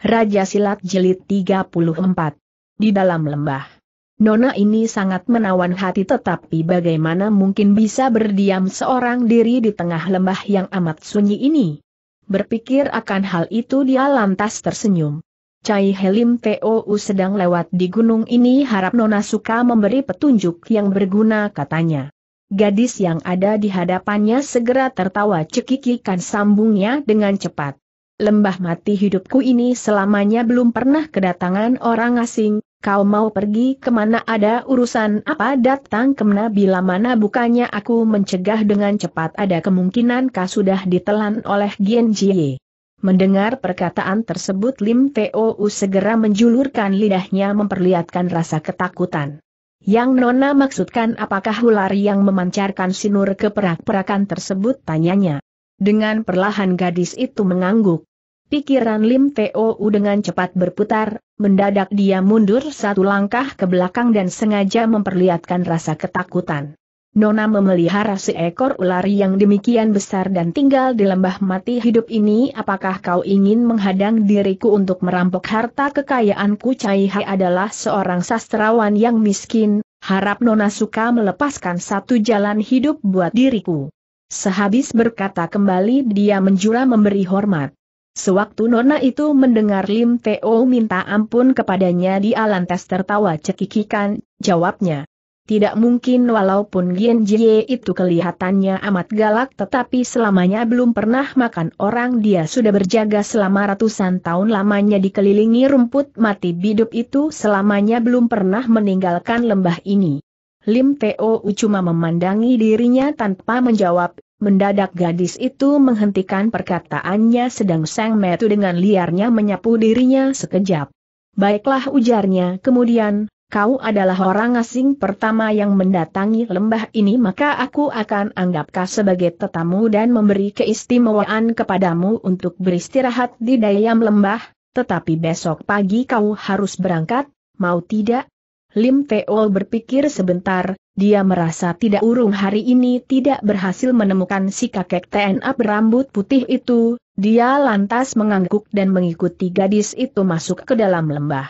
Raja Silat Jelit 34. Di dalam lembah. Nona ini sangat menawan hati tetapi bagaimana mungkin bisa berdiam seorang diri di tengah lembah yang amat sunyi ini? Berpikir akan hal itu dia lantas tersenyum. Cai Helim TOU sedang lewat di gunung ini harap Nona suka memberi petunjuk yang berguna katanya. Gadis yang ada di hadapannya segera tertawa cekikikan sambungnya dengan cepat lembah mati hidupku ini selamanya belum pernah kedatangan orang asing, kau mau pergi kemana ada urusan apa datang kemana bila mana bukannya aku mencegah dengan cepat ada kemungkinan kau sudah ditelan oleh Gien Jie. Mendengar perkataan tersebut Lim Teo segera menjulurkan lidahnya memperlihatkan rasa ketakutan. Yang Nona maksudkan apakah ular yang memancarkan sinur ke perak-perakan tersebut tanyanya. Dengan perlahan gadis itu mengangguk. Pikiran Lim Teo dengan cepat berputar, mendadak dia mundur satu langkah ke belakang dan sengaja memperlihatkan rasa ketakutan. Nona memelihara seekor ular yang demikian besar dan tinggal di lembah mati hidup ini apakah kau ingin menghadang diriku untuk merampok harta kekayaanku Cai Hai adalah seorang sastrawan yang miskin, harap Nona suka melepaskan satu jalan hidup buat diriku. Sehabis berkata kembali dia menjura memberi hormat. Sewaktu Nona itu mendengar Lim Teo minta ampun kepadanya dia lantas tertawa cekikikan, jawabnya. Tidak mungkin walaupun Gien Jie itu kelihatannya amat galak tetapi selamanya belum pernah makan orang dia sudah berjaga selama ratusan tahun lamanya dikelilingi rumput mati bidup itu selamanya belum pernah meninggalkan lembah ini. Lim Teo cuma memandangi dirinya tanpa menjawab, Mendadak gadis itu menghentikan perkataannya sedang Sang Metu dengan liarnya menyapu dirinya sekejap. Baiklah ujarnya kemudian, kau adalah orang asing pertama yang mendatangi lembah ini maka aku akan anggap sebagai tetamu dan memberi keistimewaan kepadamu untuk beristirahat di dayam lembah, tetapi besok pagi kau harus berangkat, mau tidak? Lim Teol berpikir sebentar, dia merasa tidak urung hari ini tidak berhasil menemukan si kakek TNA berambut putih itu, dia lantas mengangguk dan mengikuti gadis itu masuk ke dalam lembah.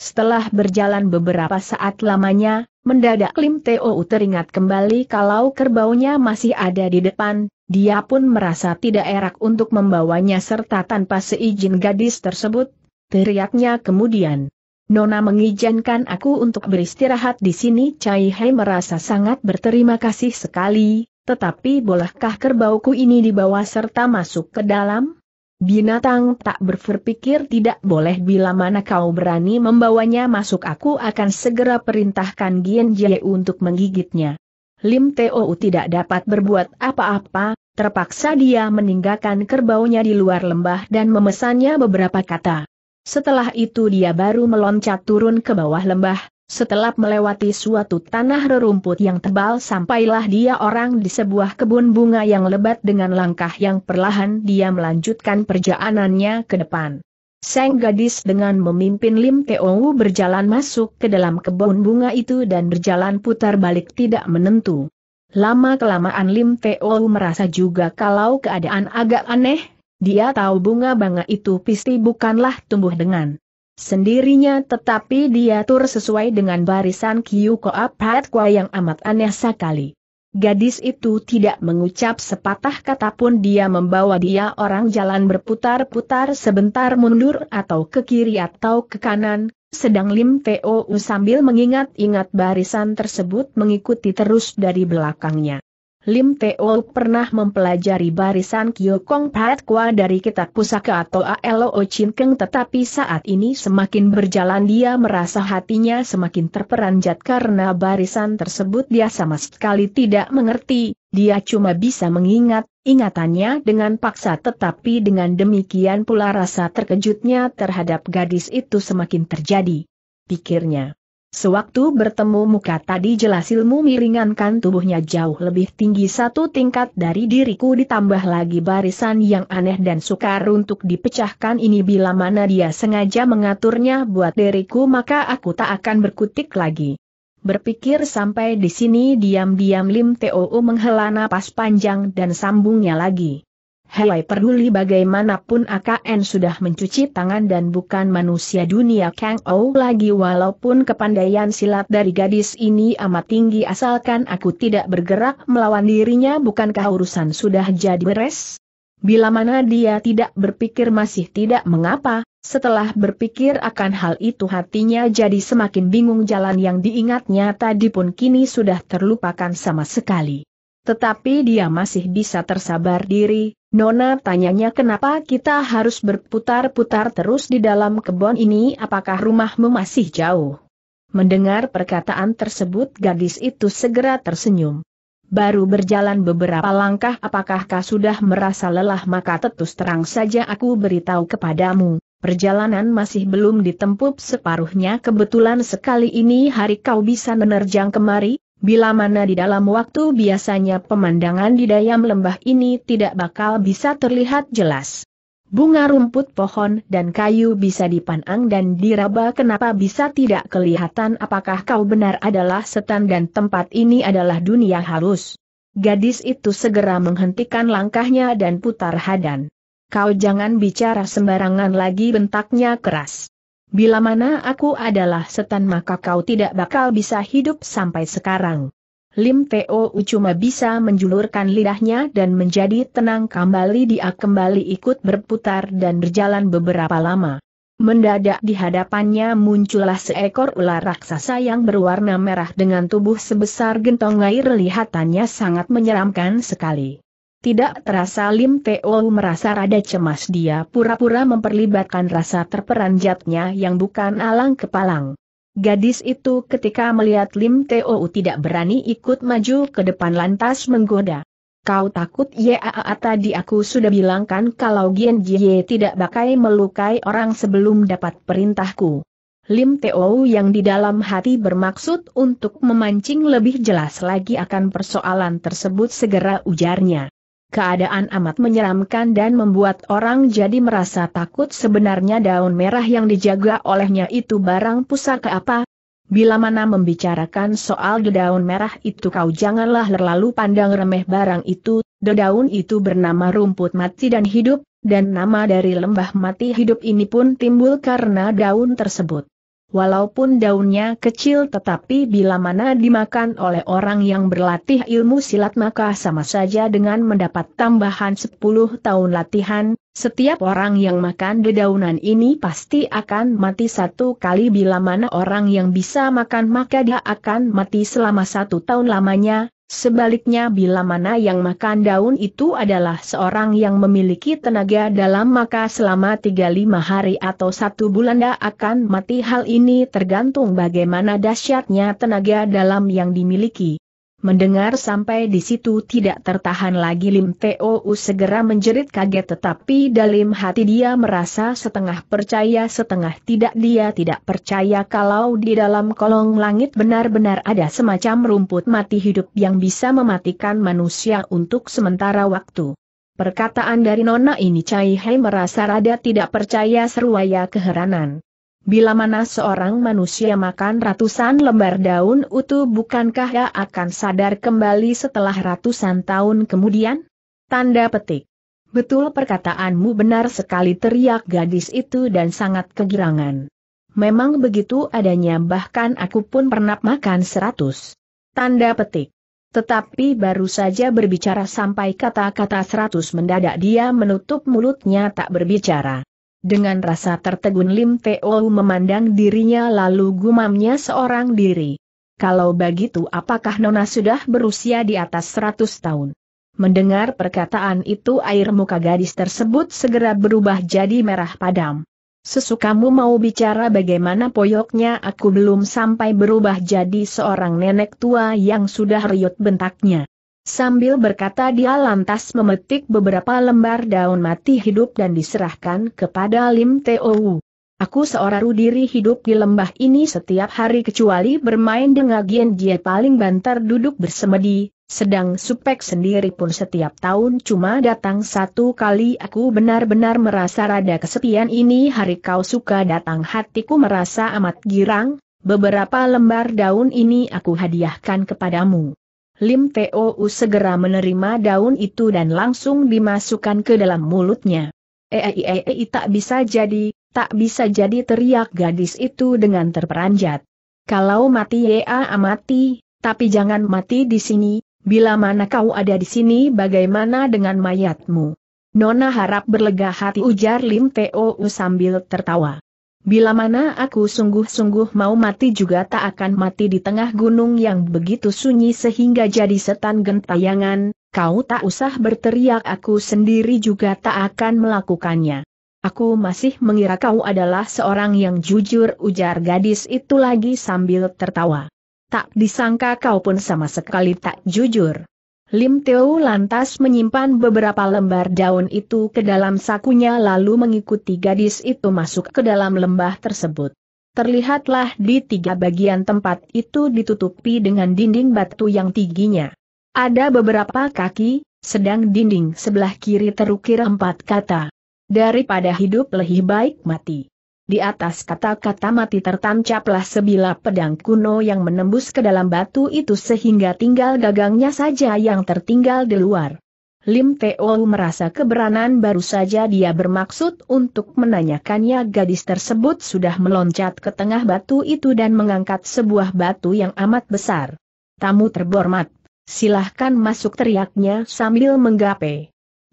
Setelah berjalan beberapa saat lamanya, mendadak Lim Teo teringat kembali kalau kerbaunya masih ada di depan, dia pun merasa tidak erak untuk membawanya serta tanpa seizin gadis tersebut, teriaknya kemudian. Nona mengizinkan aku untuk beristirahat di sini Cai Hei merasa sangat berterima kasih sekali, tetapi bolehkah kerbauku ini dibawa serta masuk ke dalam? Binatang tak berpikir tidak boleh bila mana kau berani membawanya masuk aku akan segera perintahkan Gien Jie untuk menggigitnya. Lim Teo tidak dapat berbuat apa-apa, terpaksa dia meninggalkan kerbaunya di luar lembah dan memesannya beberapa kata. Setelah itu dia baru meloncat turun ke bawah lembah, setelah melewati suatu tanah rerumput yang tebal sampailah dia orang di sebuah kebun bunga yang lebat dengan langkah yang perlahan dia melanjutkan perjalanannya ke depan. Sang gadis dengan memimpin Lim Wu berjalan masuk ke dalam kebun bunga itu dan berjalan putar balik tidak menentu. Lama-kelamaan Lim Wu merasa juga kalau keadaan agak aneh, dia tahu bunga banga itu pasti bukanlah tumbuh dengan sendirinya tetapi diatur sesuai dengan barisan Kiyu Koap yang amat aneh sekali. Gadis itu tidak mengucap sepatah kata pun dia membawa dia orang jalan berputar-putar sebentar mundur atau ke kiri atau ke kanan, sedang Lim Teo sambil mengingat-ingat barisan tersebut mengikuti terus dari belakangnya. Lim Teo pernah mempelajari barisan Kyokong Kwa dari kitab pusaka atau Alo Chin Keng tetapi saat ini semakin berjalan dia merasa hatinya semakin terperanjat karena barisan tersebut dia sama sekali tidak mengerti, dia cuma bisa mengingat ingatannya dengan paksa tetapi dengan demikian pula rasa terkejutnya terhadap gadis itu semakin terjadi. Pikirnya. Sewaktu bertemu muka tadi jelas ilmu miringankan tubuhnya jauh lebih tinggi satu tingkat dari diriku ditambah lagi barisan yang aneh dan sukar untuk dipecahkan ini bila mana dia sengaja mengaturnya buat diriku maka aku tak akan berkutik lagi. Berpikir sampai di sini diam-diam Lim Tou menghela napas panjang dan sambungnya lagi. Helai peduli bagaimanapun AKN sudah mencuci tangan dan bukan manusia dunia Kang Ou lagi walaupun kepandaian silat dari gadis ini amat tinggi asalkan aku tidak bergerak melawan dirinya bukankah urusan sudah jadi beres? Bila mana dia tidak berpikir masih tidak mengapa, setelah berpikir akan hal itu hatinya jadi semakin bingung jalan yang diingatnya tadi pun kini sudah terlupakan sama sekali. Tetapi dia masih bisa tersabar diri, Nona tanyanya kenapa kita harus berputar-putar terus di dalam kebun ini apakah rumahmu masih jauh? Mendengar perkataan tersebut gadis itu segera tersenyum. Baru berjalan beberapa langkah apakah kau sudah merasa lelah maka tetus terang saja aku beritahu kepadamu. Perjalanan masih belum ditempuh separuhnya kebetulan sekali ini hari kau bisa menerjang kemari, bila mana di dalam waktu biasanya pemandangan di dayam lembah ini tidak bakal bisa terlihat jelas. Bunga rumput pohon dan kayu bisa dipanang dan diraba kenapa bisa tidak kelihatan apakah kau benar adalah setan dan tempat ini adalah dunia halus. Gadis itu segera menghentikan langkahnya dan putar hadan. Kau jangan bicara sembarangan lagi bentaknya keras. Bila mana aku adalah setan maka kau tidak bakal bisa hidup sampai sekarang. Lim Teo cuma bisa menjulurkan lidahnya dan menjadi tenang kembali dia kembali ikut berputar dan berjalan beberapa lama. Mendadak di hadapannya muncullah seekor ular raksasa yang berwarna merah dengan tubuh sebesar gentong air lihatannya sangat menyeramkan sekali. Tidak terasa Lim Teo merasa rada cemas dia pura-pura memperlibatkan rasa terperanjatnya yang bukan alang kepalang. Gadis itu ketika melihat Lim Teo tidak berani ikut maju ke depan lantas menggoda. Kau takut ya? tadi aku sudah bilangkan kalau Gien Jie tidak bakal melukai orang sebelum dapat perintahku. Lim Teo yang di dalam hati bermaksud untuk memancing lebih jelas lagi akan persoalan tersebut segera ujarnya. Keadaan amat menyeramkan dan membuat orang jadi merasa takut sebenarnya daun merah yang dijaga olehnya itu barang pusaka apa? Bila mana membicarakan soal daun merah itu kau janganlah terlalu pandang remeh barang itu, daun itu bernama rumput mati dan hidup, dan nama dari lembah mati hidup ini pun timbul karena daun tersebut. Walaupun daunnya kecil tetapi bila mana dimakan oleh orang yang berlatih ilmu silat maka sama saja dengan mendapat tambahan 10 tahun latihan, setiap orang yang makan dedaunan ini pasti akan mati satu kali bila mana orang yang bisa makan maka dia akan mati selama satu tahun lamanya, Sebaliknya bila mana yang makan daun itu adalah seorang yang memiliki tenaga dalam maka selama 35 hari atau satu bulan dia akan mati hal ini tergantung bagaimana dahsyatnya tenaga dalam yang dimiliki. Mendengar sampai di situ tidak tertahan lagi Lim Teo segera menjerit kaget tetapi dalam hati dia merasa setengah percaya setengah tidak dia tidak percaya kalau di dalam kolong langit benar-benar ada semacam rumput mati hidup yang bisa mematikan manusia untuk sementara waktu. Perkataan dari Nona ini Cai Hai merasa rada tidak percaya seruaya keheranan. Bila mana seorang manusia makan ratusan lembar daun utuh bukankah ia akan sadar kembali setelah ratusan tahun kemudian? Tanda petik. Betul perkataanmu benar sekali teriak gadis itu dan sangat kegirangan. Memang begitu adanya bahkan aku pun pernah makan seratus. Tanda petik. Tetapi baru saja berbicara sampai kata-kata seratus mendadak dia menutup mulutnya tak berbicara. Dengan rasa tertegun Lim Teo memandang dirinya lalu gumamnya seorang diri. Kalau begitu apakah Nona sudah berusia di atas 100 tahun? Mendengar perkataan itu air muka gadis tersebut segera berubah jadi merah padam. Sesukamu mau bicara bagaimana poyoknya aku belum sampai berubah jadi seorang nenek tua yang sudah riut bentaknya. Sambil berkata dia lantas memetik beberapa lembar daun mati hidup dan diserahkan kepada Lim Teo Aku seorang rudiri hidup di lembah ini setiap hari kecuali bermain dengan Gien Jie paling bantar duduk bersemedi, sedang supek sendiri pun setiap tahun cuma datang satu kali aku benar-benar merasa rada kesepian ini hari kau suka datang hatiku merasa amat girang, beberapa lembar daun ini aku hadiahkan kepadamu. Lim Teo segera menerima daun itu dan langsung dimasukkan ke dalam mulutnya. Ei -e -e tak bisa jadi, tak bisa jadi teriak gadis itu dengan terperanjat. Kalau mati ya amati, ah, tapi jangan mati di sini, bila mana kau ada di sini bagaimana dengan mayatmu? Nona harap berlega hati ujar Lim Teo sambil tertawa. Bila mana aku sungguh-sungguh mau mati juga tak akan mati di tengah gunung yang begitu sunyi sehingga jadi setan gentayangan, kau tak usah berteriak aku sendiri juga tak akan melakukannya. Aku masih mengira kau adalah seorang yang jujur ujar gadis itu lagi sambil tertawa. Tak disangka kau pun sama sekali tak jujur. Lim Teo lantas menyimpan beberapa lembar daun itu ke dalam sakunya lalu mengikuti gadis itu masuk ke dalam lembah tersebut. Terlihatlah di tiga bagian tempat itu ditutupi dengan dinding batu yang tingginya. Ada beberapa kaki, sedang dinding sebelah kiri terukir empat kata. Daripada hidup lebih baik mati. Di atas kata-kata mati tertancaplah sebilah pedang kuno yang menembus ke dalam batu itu sehingga tinggal gagangnya saja yang tertinggal di luar. Lim Teo merasa keberanan baru saja dia bermaksud untuk menanyakannya gadis tersebut sudah meloncat ke tengah batu itu dan mengangkat sebuah batu yang amat besar. Tamu terbormat, silahkan masuk teriaknya sambil menggapai.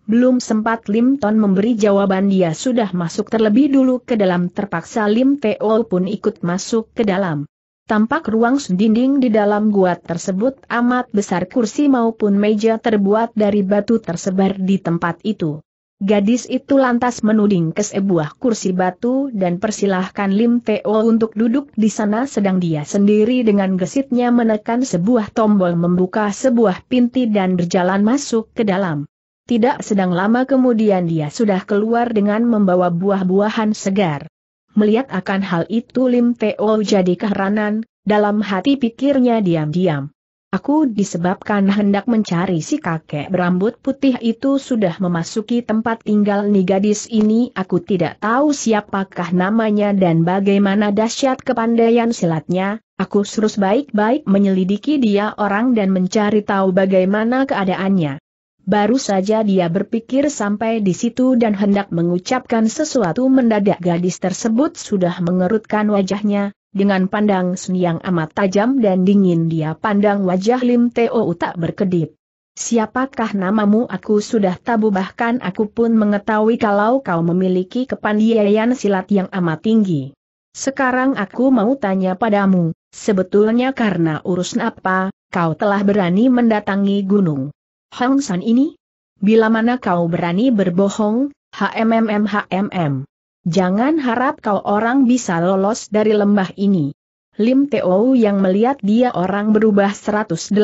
Belum sempat Lim Ton memberi jawaban dia sudah masuk terlebih dulu ke dalam terpaksa Lim Teo pun ikut masuk ke dalam. Tampak ruang dinding di dalam gua tersebut amat besar kursi maupun meja terbuat dari batu tersebar di tempat itu. Gadis itu lantas menuding ke sebuah kursi batu dan persilahkan Lim Teo untuk duduk di sana sedang dia sendiri dengan gesitnya menekan sebuah tombol membuka sebuah pintu dan berjalan masuk ke dalam. Tidak sedang lama kemudian dia sudah keluar dengan membawa buah-buahan segar. Melihat akan hal itu Lim Teo jadi keheranan, dalam hati pikirnya diam-diam. Aku disebabkan hendak mencari si kakek berambut putih itu sudah memasuki tempat tinggal ni gadis ini aku tidak tahu siapakah namanya dan bagaimana dahsyat kepandaian silatnya, aku terus baik-baik menyelidiki dia orang dan mencari tahu bagaimana keadaannya. Baru saja dia berpikir sampai di situ dan hendak mengucapkan sesuatu mendadak gadis tersebut sudah mengerutkan wajahnya, dengan pandang seni yang amat tajam dan dingin dia pandang wajah Lim Teo tak berkedip. Siapakah namamu aku sudah tabu bahkan aku pun mengetahui kalau kau memiliki kepandaian silat yang amat tinggi. Sekarang aku mau tanya padamu, sebetulnya karena urus apa, kau telah berani mendatangi gunung. Hang San ini? Bila mana kau berani berbohong, HMMM HMM. Jangan harap kau orang bisa lolos dari lembah ini. Lim Teo yang melihat dia orang berubah 180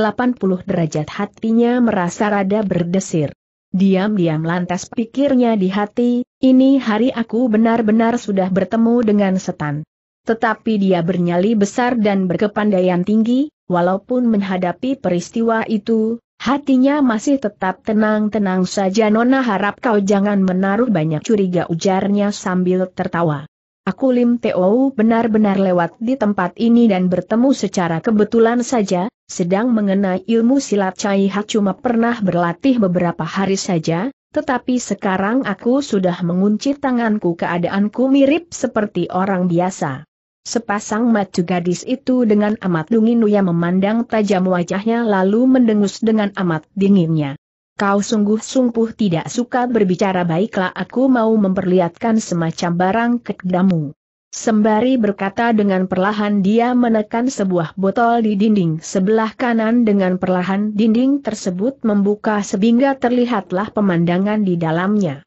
derajat hatinya merasa rada berdesir. Diam-diam lantas pikirnya di hati, ini hari aku benar-benar sudah bertemu dengan setan. Tetapi dia bernyali besar dan berkepandaian tinggi, walaupun menghadapi peristiwa itu, Hatinya masih tetap tenang-tenang saja Nona harap kau jangan menaruh banyak curiga ujarnya sambil tertawa. Aku Lim Teo benar-benar lewat di tempat ini dan bertemu secara kebetulan saja, sedang mengenai ilmu silat Cai Hak cuma pernah berlatih beberapa hari saja, tetapi sekarang aku sudah mengunci tanganku keadaanku mirip seperti orang biasa. Sepasang mata gadis itu dengan amat dingin Uya memandang tajam wajahnya lalu mendengus dengan amat dinginnya. Kau sungguh-sungguh tidak suka berbicara baiklah aku mau memperlihatkan semacam barang kepadamu. Sembari berkata dengan perlahan dia menekan sebuah botol di dinding sebelah kanan dengan perlahan dinding tersebut membuka sehingga terlihatlah pemandangan di dalamnya.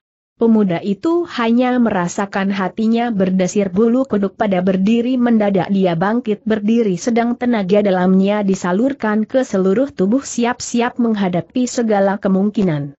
Pemuda itu hanya merasakan hatinya berdesir bulu kuduk pada berdiri mendadak dia bangkit berdiri sedang tenaga dalamnya disalurkan ke seluruh tubuh siap-siap menghadapi segala kemungkinan.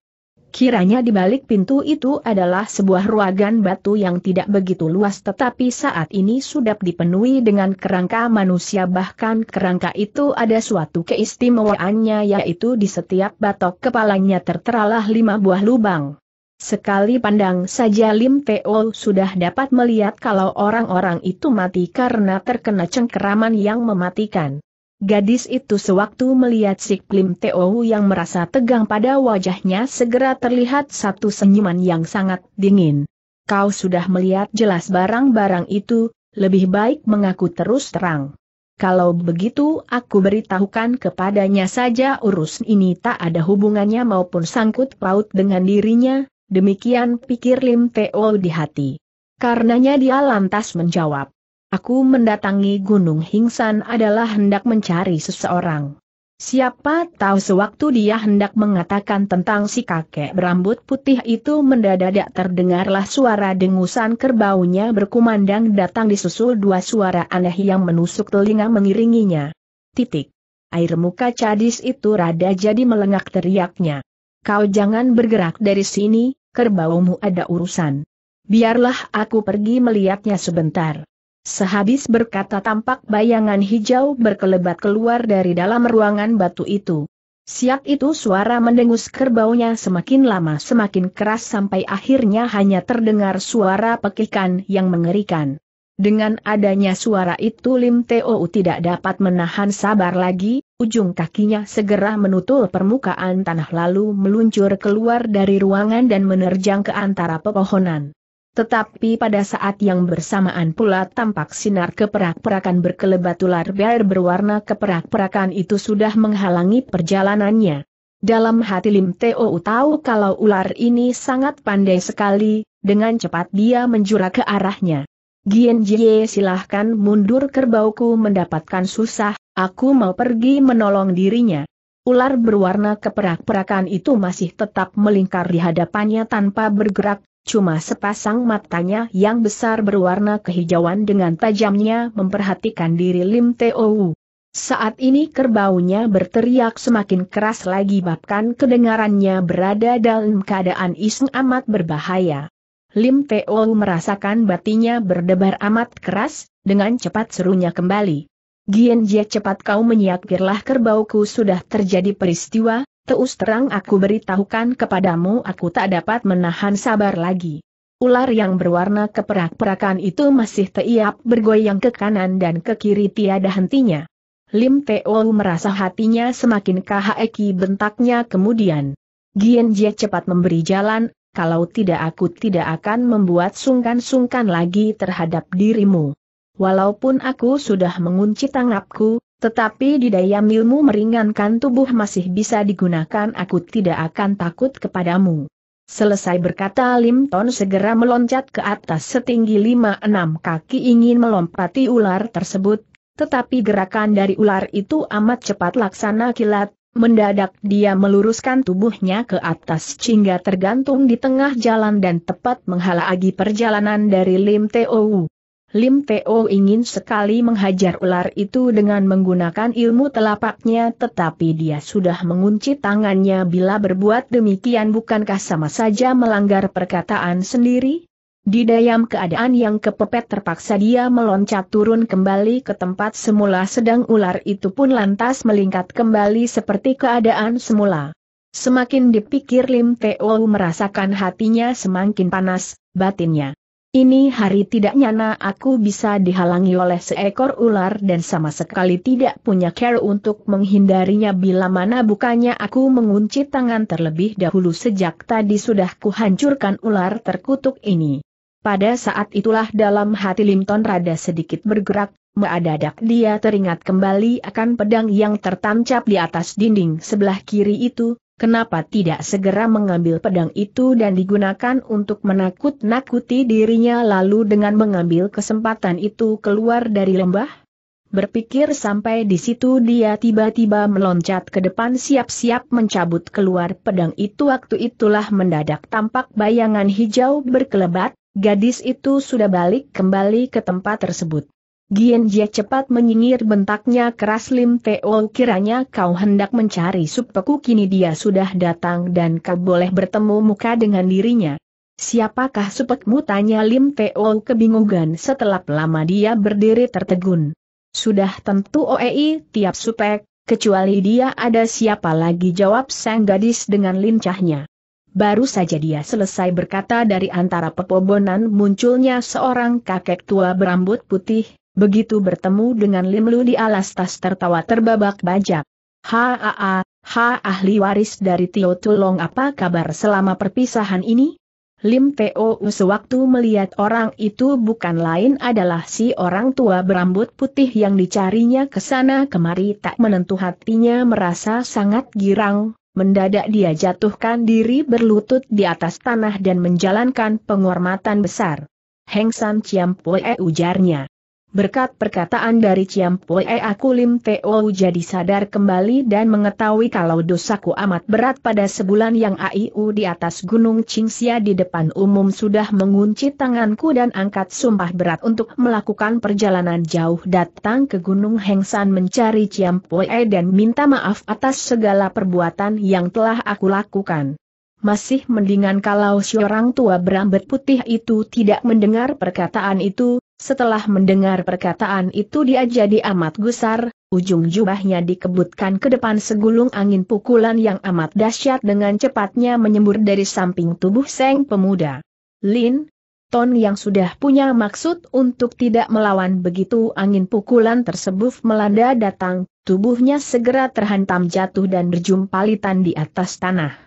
Kiranya di balik pintu itu adalah sebuah ruangan batu yang tidak begitu luas tetapi saat ini sudah dipenuhi dengan kerangka manusia bahkan kerangka itu ada suatu keistimewaannya yaitu di setiap batok kepalanya terteralah lima buah lubang. Sekali pandang saja Lim Teo sudah dapat melihat kalau orang-orang itu mati karena terkena cengkeraman yang mematikan. Gadis itu sewaktu melihat Sik Lim Teo yang merasa tegang pada wajahnya segera terlihat satu senyuman yang sangat dingin. Kau sudah melihat jelas barang-barang itu, lebih baik mengaku terus terang. Kalau begitu aku beritahukan kepadanya saja urus ini tak ada hubungannya maupun sangkut paut dengan dirinya, Demikian pikir Lim Teo di hati. Karenanya dia lantas menjawab. Aku mendatangi Gunung Hingsan adalah hendak mencari seseorang. Siapa tahu sewaktu dia hendak mengatakan tentang si kakek berambut putih itu mendadak terdengarlah suara dengusan kerbaunya berkumandang datang disusul dua suara aneh yang menusuk telinga mengiringinya. Titik. Air muka cadis itu rada jadi melengak teriaknya. Kau jangan bergerak dari sini, kerbaumu ada urusan. Biarlah aku pergi melihatnya sebentar. Sehabis berkata tampak bayangan hijau berkelebat keluar dari dalam ruangan batu itu. Siap itu suara mendengus kerbaunya semakin lama semakin keras sampai akhirnya hanya terdengar suara pekikan yang mengerikan. Dengan adanya suara itu Lim Teo tidak dapat menahan sabar lagi, ujung kakinya segera menutul permukaan tanah lalu meluncur keluar dari ruangan dan menerjang ke antara pepohonan. Tetapi pada saat yang bersamaan pula tampak sinar keperak-perakan berkelebat ular biar berwarna keperak-perakan itu sudah menghalangi perjalanannya. Dalam hati Lim Teo tahu kalau ular ini sangat pandai sekali, dengan cepat dia menjura ke arahnya. Gien Jie silahkan mundur kerbauku mendapatkan susah, aku mau pergi menolong dirinya. Ular berwarna keperak-perakan itu masih tetap melingkar di hadapannya tanpa bergerak, cuma sepasang matanya yang besar berwarna kehijauan dengan tajamnya memperhatikan diri Lim Teo. Saat ini kerbaunya berteriak semakin keras lagi bahkan kedengarannya berada dalam keadaan iseng amat berbahaya. Lim Teo merasakan batinya berdebar amat keras, dengan cepat serunya kembali. Gien Jie cepat kau menyiapkirlah kerbauku sudah terjadi peristiwa, teus terang aku beritahukan kepadamu aku tak dapat menahan sabar lagi. Ular yang berwarna keperak-perakan itu masih teiap bergoyang ke kanan dan ke kiri tiada hentinya. Lim Teo merasa hatinya semakin kaheki bentaknya kemudian. Gien Jie cepat memberi jalan, kalau tidak aku tidak akan membuat sungkan-sungkan lagi terhadap dirimu. Walaupun aku sudah mengunci tangapku, tetapi di daya milmu meringankan tubuh masih bisa digunakan aku tidak akan takut kepadamu. Selesai berkata Lim segera meloncat ke atas setinggi 5-6 kaki ingin melompati ular tersebut, tetapi gerakan dari ular itu amat cepat laksana kilat, Mendadak dia meluruskan tubuhnya ke atas hingga tergantung di tengah jalan dan tepat menghalangi perjalanan dari Lim Teo. Lim Teo ingin sekali menghajar ular itu dengan menggunakan ilmu telapaknya tetapi dia sudah mengunci tangannya bila berbuat demikian bukankah sama saja melanggar perkataan sendiri? Di dalam keadaan yang kepepet terpaksa dia meloncat turun kembali ke tempat semula sedang ular itu pun lantas melingkat kembali seperti keadaan semula. Semakin dipikir Lim Teo merasakan hatinya semakin panas, batinnya. Ini hari tidak nyana aku bisa dihalangi oleh seekor ular dan sama sekali tidak punya care untuk menghindarinya bila mana bukannya aku mengunci tangan terlebih dahulu sejak tadi sudah kuhancurkan ular terkutuk ini. Pada saat itulah dalam hati Limton rada sedikit bergerak, meadadak dia teringat kembali akan pedang yang tertancap di atas dinding sebelah kiri itu, kenapa tidak segera mengambil pedang itu dan digunakan untuk menakut-nakuti dirinya lalu dengan mengambil kesempatan itu keluar dari lembah? Berpikir sampai di situ dia tiba-tiba meloncat ke depan siap-siap mencabut keluar pedang itu waktu itulah mendadak tampak bayangan hijau berkelebat, Gadis itu sudah balik kembali ke tempat tersebut. Gien Jie cepat menyingir bentaknya keras Lim Teo kiranya kau hendak mencari supeku kini dia sudah datang dan kau boleh bertemu muka dengan dirinya. Siapakah supekmu tanya Lim Teo kebingungan setelah lama dia berdiri tertegun. Sudah tentu OEI tiap supek, kecuali dia ada siapa lagi jawab sang gadis dengan lincahnya. Baru saja dia selesai berkata dari antara pepobonan munculnya seorang kakek tua berambut putih, begitu bertemu dengan Lim Luli di alas tas tertawa terbabak bajak. Haa, ha ahli waris dari Tio Tulong apa kabar selama perpisahan ini? Lim Teo sewaktu melihat orang itu bukan lain adalah si orang tua berambut putih yang dicarinya ke sana kemari tak menentu hatinya merasa sangat girang, mendadak dia jatuhkan diri berlutut di atas tanah dan menjalankan penghormatan besar. Heng San Ciam Pue ujarnya. Berkat perkataan dari Ciam Poe aku Lim Teo jadi sadar kembali dan mengetahui kalau dosaku amat berat pada sebulan yang AIU di atas Gunung Cingsia di depan umum sudah mengunci tanganku dan angkat sumpah berat untuk melakukan perjalanan jauh datang ke Gunung Hengsan mencari Ciam Poe dan minta maaf atas segala perbuatan yang telah aku lakukan. Masih mendingan kalau seorang tua berambut putih itu tidak mendengar perkataan itu, setelah mendengar perkataan itu dia jadi amat gusar, ujung jubahnya dikebutkan ke depan segulung angin pukulan yang amat dahsyat dengan cepatnya menyembur dari samping tubuh Seng pemuda. Lin, Ton yang sudah punya maksud untuk tidak melawan begitu angin pukulan tersebut melanda datang, tubuhnya segera terhantam jatuh dan berjumpa litan di atas tanah.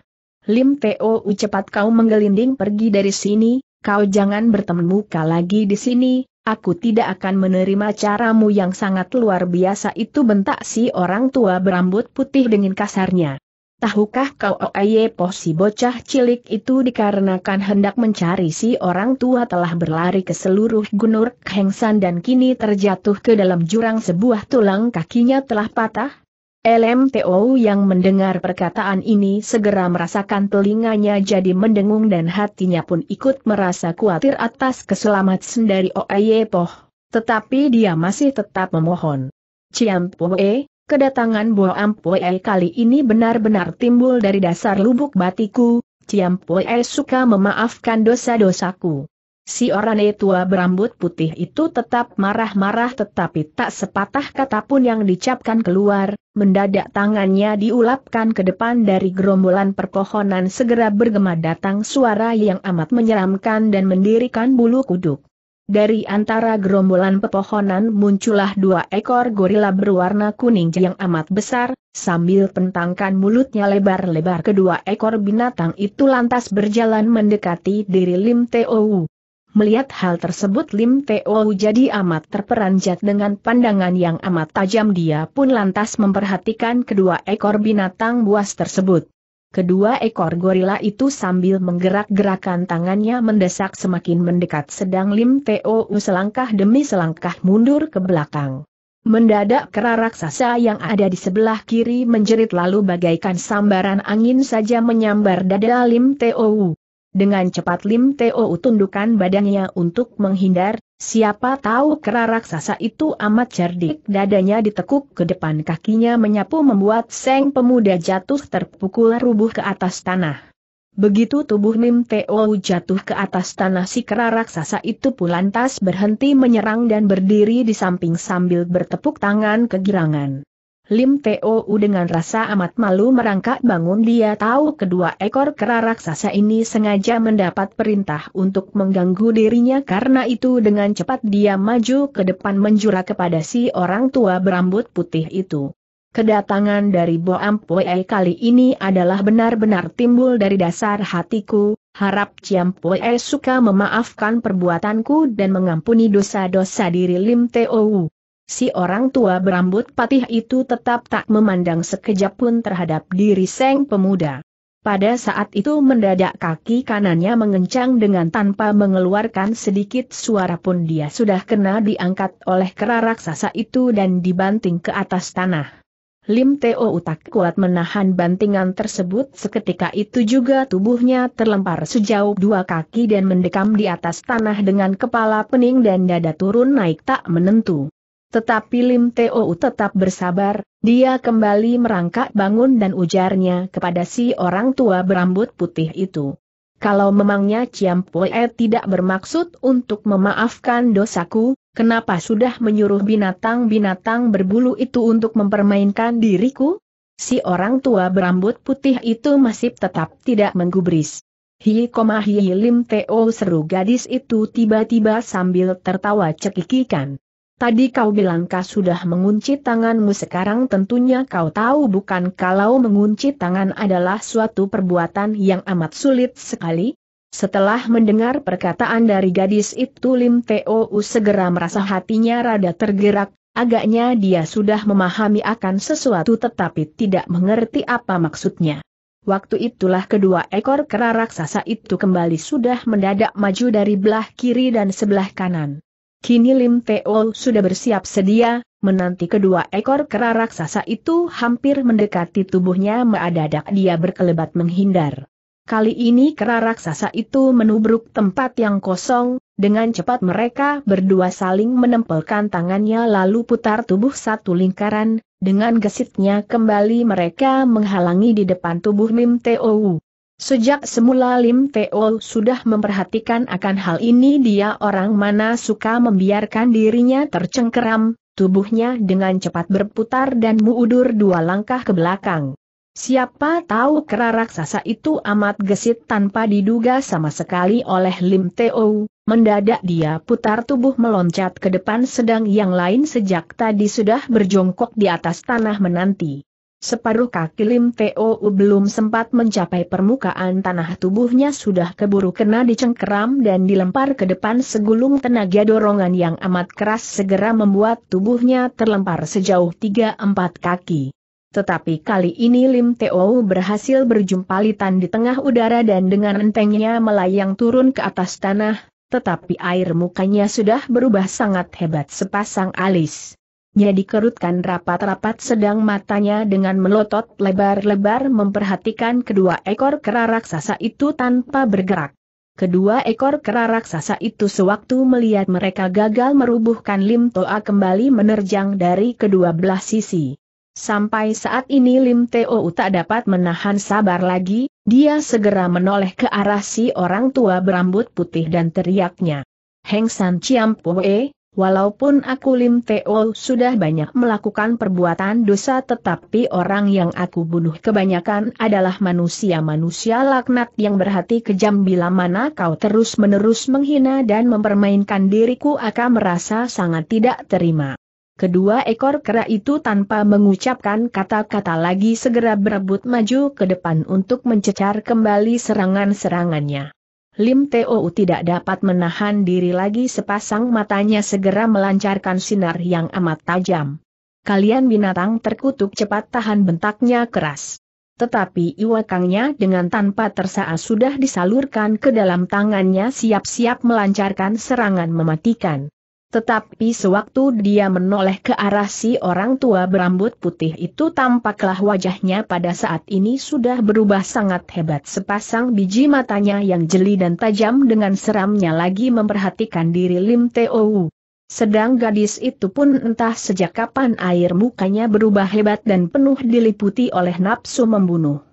Lim Teo cepat kau menggelinding pergi dari sini, kau jangan bertemu muka lagi di sini, Aku tidak akan menerima caramu yang sangat luar biasa itu bentak si orang tua berambut putih dengan kasarnya. Tahukah kau Oye Poh si bocah cilik itu dikarenakan hendak mencari si orang tua telah berlari ke seluruh gunur Hengsan dan kini terjatuh ke dalam jurang sebuah tulang kakinya telah patah, LMTO yang mendengar perkataan ini segera merasakan telinganya jadi mendengung dan hatinya pun ikut merasa khawatir atas keselamatan dari Oye Poh. Tetapi dia masih tetap memohon. Ciampoe, kedatangan Bo Ampue kali ini benar-benar timbul dari dasar lubuk batiku, Poe suka memaafkan dosa-dosaku. Si orang tua berambut putih itu tetap marah-marah tetapi tak sepatah kata pun yang dicapkan keluar, mendadak tangannya diulapkan ke depan dari gerombolan perpohonan segera bergema datang suara yang amat menyeramkan dan mendirikan bulu kuduk. Dari antara gerombolan pepohonan muncullah dua ekor gorila berwarna kuning yang amat besar, sambil pentangkan mulutnya lebar-lebar kedua ekor binatang itu lantas berjalan mendekati diri Lim Teowu. Melihat hal tersebut Lim Teo jadi amat terperanjat dengan pandangan yang amat tajam dia pun lantas memperhatikan kedua ekor binatang buas tersebut. Kedua ekor gorila itu sambil menggerak-gerakan tangannya mendesak semakin mendekat sedang Lim Teo selangkah demi selangkah mundur ke belakang. Mendadak kera raksasa yang ada di sebelah kiri menjerit lalu bagaikan sambaran angin saja menyambar dada Lim Teo. Dengan cepat Lim Teo tundukkan badannya untuk menghindar, siapa tahu kera raksasa itu amat cerdik dadanya ditekuk ke depan kakinya menyapu membuat seng pemuda jatuh terpukul rubuh ke atas tanah. Begitu tubuh Lim Teo jatuh ke atas tanah si kera raksasa itu pun lantas berhenti menyerang dan berdiri di samping sambil bertepuk tangan kegirangan. Lim Tou dengan rasa amat malu merangkak bangun dia tahu kedua ekor kera raksasa ini sengaja mendapat perintah untuk mengganggu dirinya karena itu dengan cepat dia maju ke depan menjura kepada si orang tua berambut putih itu. Kedatangan dari Bo Ampue kali ini adalah benar-benar timbul dari dasar hatiku, harap Ciam Pue suka memaafkan perbuatanku dan mengampuni dosa-dosa diri Lim Tou si orang tua berambut patih itu tetap tak memandang sekejap pun terhadap diri Seng pemuda. Pada saat itu mendadak kaki kanannya mengencang dengan tanpa mengeluarkan sedikit suara pun dia sudah kena diangkat oleh kera raksasa itu dan dibanting ke atas tanah. Lim Teo Utak kuat menahan bantingan tersebut seketika itu juga tubuhnya terlempar sejauh dua kaki dan mendekam di atas tanah dengan kepala pening dan dada turun naik tak menentu. Tetapi Lim Teo tetap bersabar, dia kembali merangkak bangun dan ujarnya kepada si orang tua berambut putih itu. Kalau memangnya Ciam Pue tidak bermaksud untuk memaafkan dosaku, kenapa sudah menyuruh binatang-binatang berbulu itu untuk mempermainkan diriku? Si orang tua berambut putih itu masih tetap tidak menggubris. Hi koma hi lim teo seru gadis itu tiba-tiba sambil tertawa cekikikan. Tadi kau bilang kau sudah mengunci tanganmu sekarang tentunya kau tahu bukan kalau mengunci tangan adalah suatu perbuatan yang amat sulit sekali? Setelah mendengar perkataan dari gadis itu Lim T.O.U. segera merasa hatinya rada tergerak, agaknya dia sudah memahami akan sesuatu tetapi tidak mengerti apa maksudnya. Waktu itulah kedua ekor kera raksasa itu kembali sudah mendadak maju dari belah kiri dan sebelah kanan. Kini Lim Teo sudah bersiap sedia, menanti kedua ekor kera raksasa itu hampir mendekati tubuhnya meadadak dia berkelebat menghindar. Kali ini kera raksasa itu menubruk tempat yang kosong, dengan cepat mereka berdua saling menempelkan tangannya lalu putar tubuh satu lingkaran, dengan gesitnya kembali mereka menghalangi di depan tubuh Lim Teo. Sejak semula Lim Teo sudah memperhatikan akan hal ini dia orang mana suka membiarkan dirinya tercengkeram, tubuhnya dengan cepat berputar dan muudur dua langkah ke belakang. Siapa tahu kera raksasa itu amat gesit tanpa diduga sama sekali oleh Lim Teo, mendadak dia putar tubuh meloncat ke depan sedang yang lain sejak tadi sudah berjongkok di atas tanah menanti separuh kaki Lim Teo belum sempat mencapai permukaan tanah tubuhnya sudah keburu kena dicengkeram dan dilempar ke depan segulung tenaga dorongan yang amat keras segera membuat tubuhnya terlempar sejauh 3-4 kaki. Tetapi kali ini Lim Teo berhasil berjumpa berjumpalitan di tengah udara dan dengan entengnya melayang turun ke atas tanah, tetapi air mukanya sudah berubah sangat hebat sepasang alis matanya dikerutkan rapat-rapat sedang matanya dengan melotot lebar-lebar memperhatikan kedua ekor kera raksasa itu tanpa bergerak. Kedua ekor kera raksasa itu sewaktu melihat mereka gagal merubuhkan Lim Toa kembali menerjang dari kedua belah sisi. Sampai saat ini Lim Toa tak dapat menahan sabar lagi, dia segera menoleh ke arah si orang tua berambut putih dan teriaknya. Heng San Chiam Pue, Walaupun aku Lim Teo sudah banyak melakukan perbuatan dosa tetapi orang yang aku bunuh kebanyakan adalah manusia-manusia laknat yang berhati kejam bila mana kau terus-menerus menghina dan mempermainkan diriku akan merasa sangat tidak terima. Kedua ekor kera itu tanpa mengucapkan kata-kata lagi segera berebut maju ke depan untuk mencecar kembali serangan-serangannya. Lim Teo tidak dapat menahan diri lagi sepasang matanya segera melancarkan sinar yang amat tajam. Kalian binatang terkutuk cepat tahan bentaknya keras. Tetapi iwakangnya dengan tanpa tersaa sudah disalurkan ke dalam tangannya siap-siap melancarkan serangan mematikan. Tetapi sewaktu dia menoleh ke arah si orang tua berambut putih itu tampaklah wajahnya pada saat ini sudah berubah sangat hebat sepasang biji matanya yang jeli dan tajam dengan seramnya lagi memperhatikan diri Lim Teo. Sedang gadis itu pun entah sejak kapan air mukanya berubah hebat dan penuh diliputi oleh nafsu membunuh.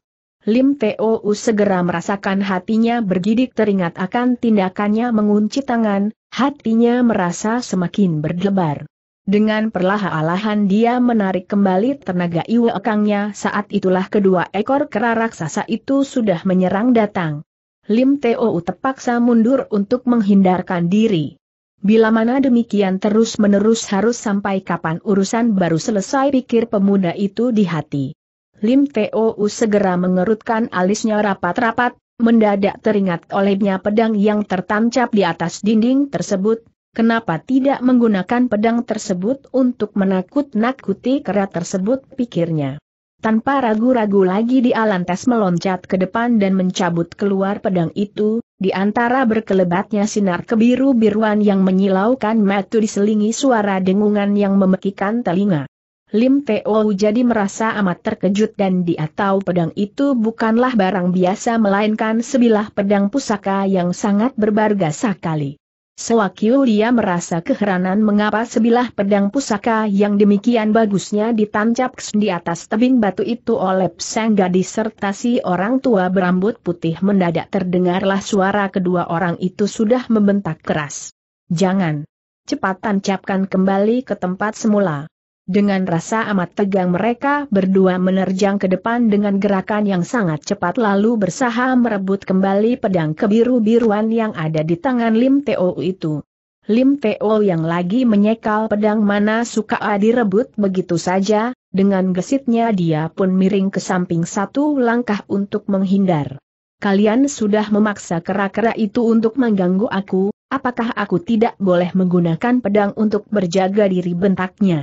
Lim Teo segera merasakan hatinya bergidik teringat akan tindakannya mengunci tangan, hatinya merasa semakin berdebar. Dengan perlahan-lahan dia menarik kembali tenaga iwekangnya saat itulah kedua ekor kera raksasa itu sudah menyerang datang. Lim Teo terpaksa mundur untuk menghindarkan diri. Bila mana demikian terus-menerus harus sampai kapan urusan baru selesai pikir pemuda itu di hati. Lim Teo segera mengerutkan alisnya rapat-rapat, Mendadak teringat olehnya pedang yang tertancap di atas dinding tersebut, Kenapa tidak menggunakan pedang tersebut untuk menakut-nakuti kera tersebut pikirnya. Tanpa ragu-ragu lagi Di Alantes meloncat ke depan dan mencabut keluar pedang itu, di antara berkelebatnya sinar kebiru-biruan yang menyilaukan Matu diselingi suara dengungan yang memekikan telinga. Lim Teo jadi merasa amat terkejut dan dia tahu pedang itu bukanlah barang biasa melainkan sebilah pedang pusaka yang sangat berbarga sekali. Sewakyu dia merasa keheranan mengapa sebilah pedang pusaka yang demikian bagusnya ditancap di atas tebing batu itu oleh sang gadis serta si orang tua berambut putih mendadak terdengarlah suara kedua orang itu sudah membentak keras. Jangan! Cepat tancapkan kembali ke tempat semula. Dengan rasa amat tegang mereka berdua menerjang ke depan dengan gerakan yang sangat cepat lalu bersaha merebut kembali pedang kebiru-biruan yang ada di tangan Lim Teo itu. Lim Teo yang lagi menyekal pedang mana suka direbut begitu saja, dengan gesitnya dia pun miring ke samping satu langkah untuk menghindar. Kalian sudah memaksa kera-kera itu untuk mengganggu aku, apakah aku tidak boleh menggunakan pedang untuk berjaga diri bentaknya?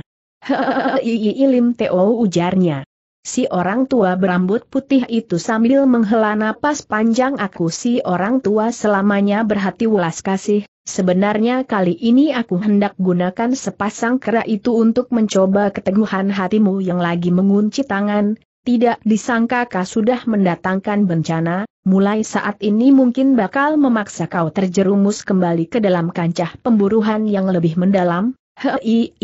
ilim ilim Teo ujarnya. Si orang tua berambut putih itu sambil menghela napas panjang aku si orang tua selamanya berhati welas kasih, sebenarnya kali ini aku hendak gunakan sepasang kera itu untuk mencoba keteguhan hatimu yang lagi mengunci tangan, tidak disangka kau sudah mendatangkan bencana, mulai saat ini mungkin bakal memaksa kau terjerumus kembali ke dalam kancah pemburuhan yang lebih mendalam, hei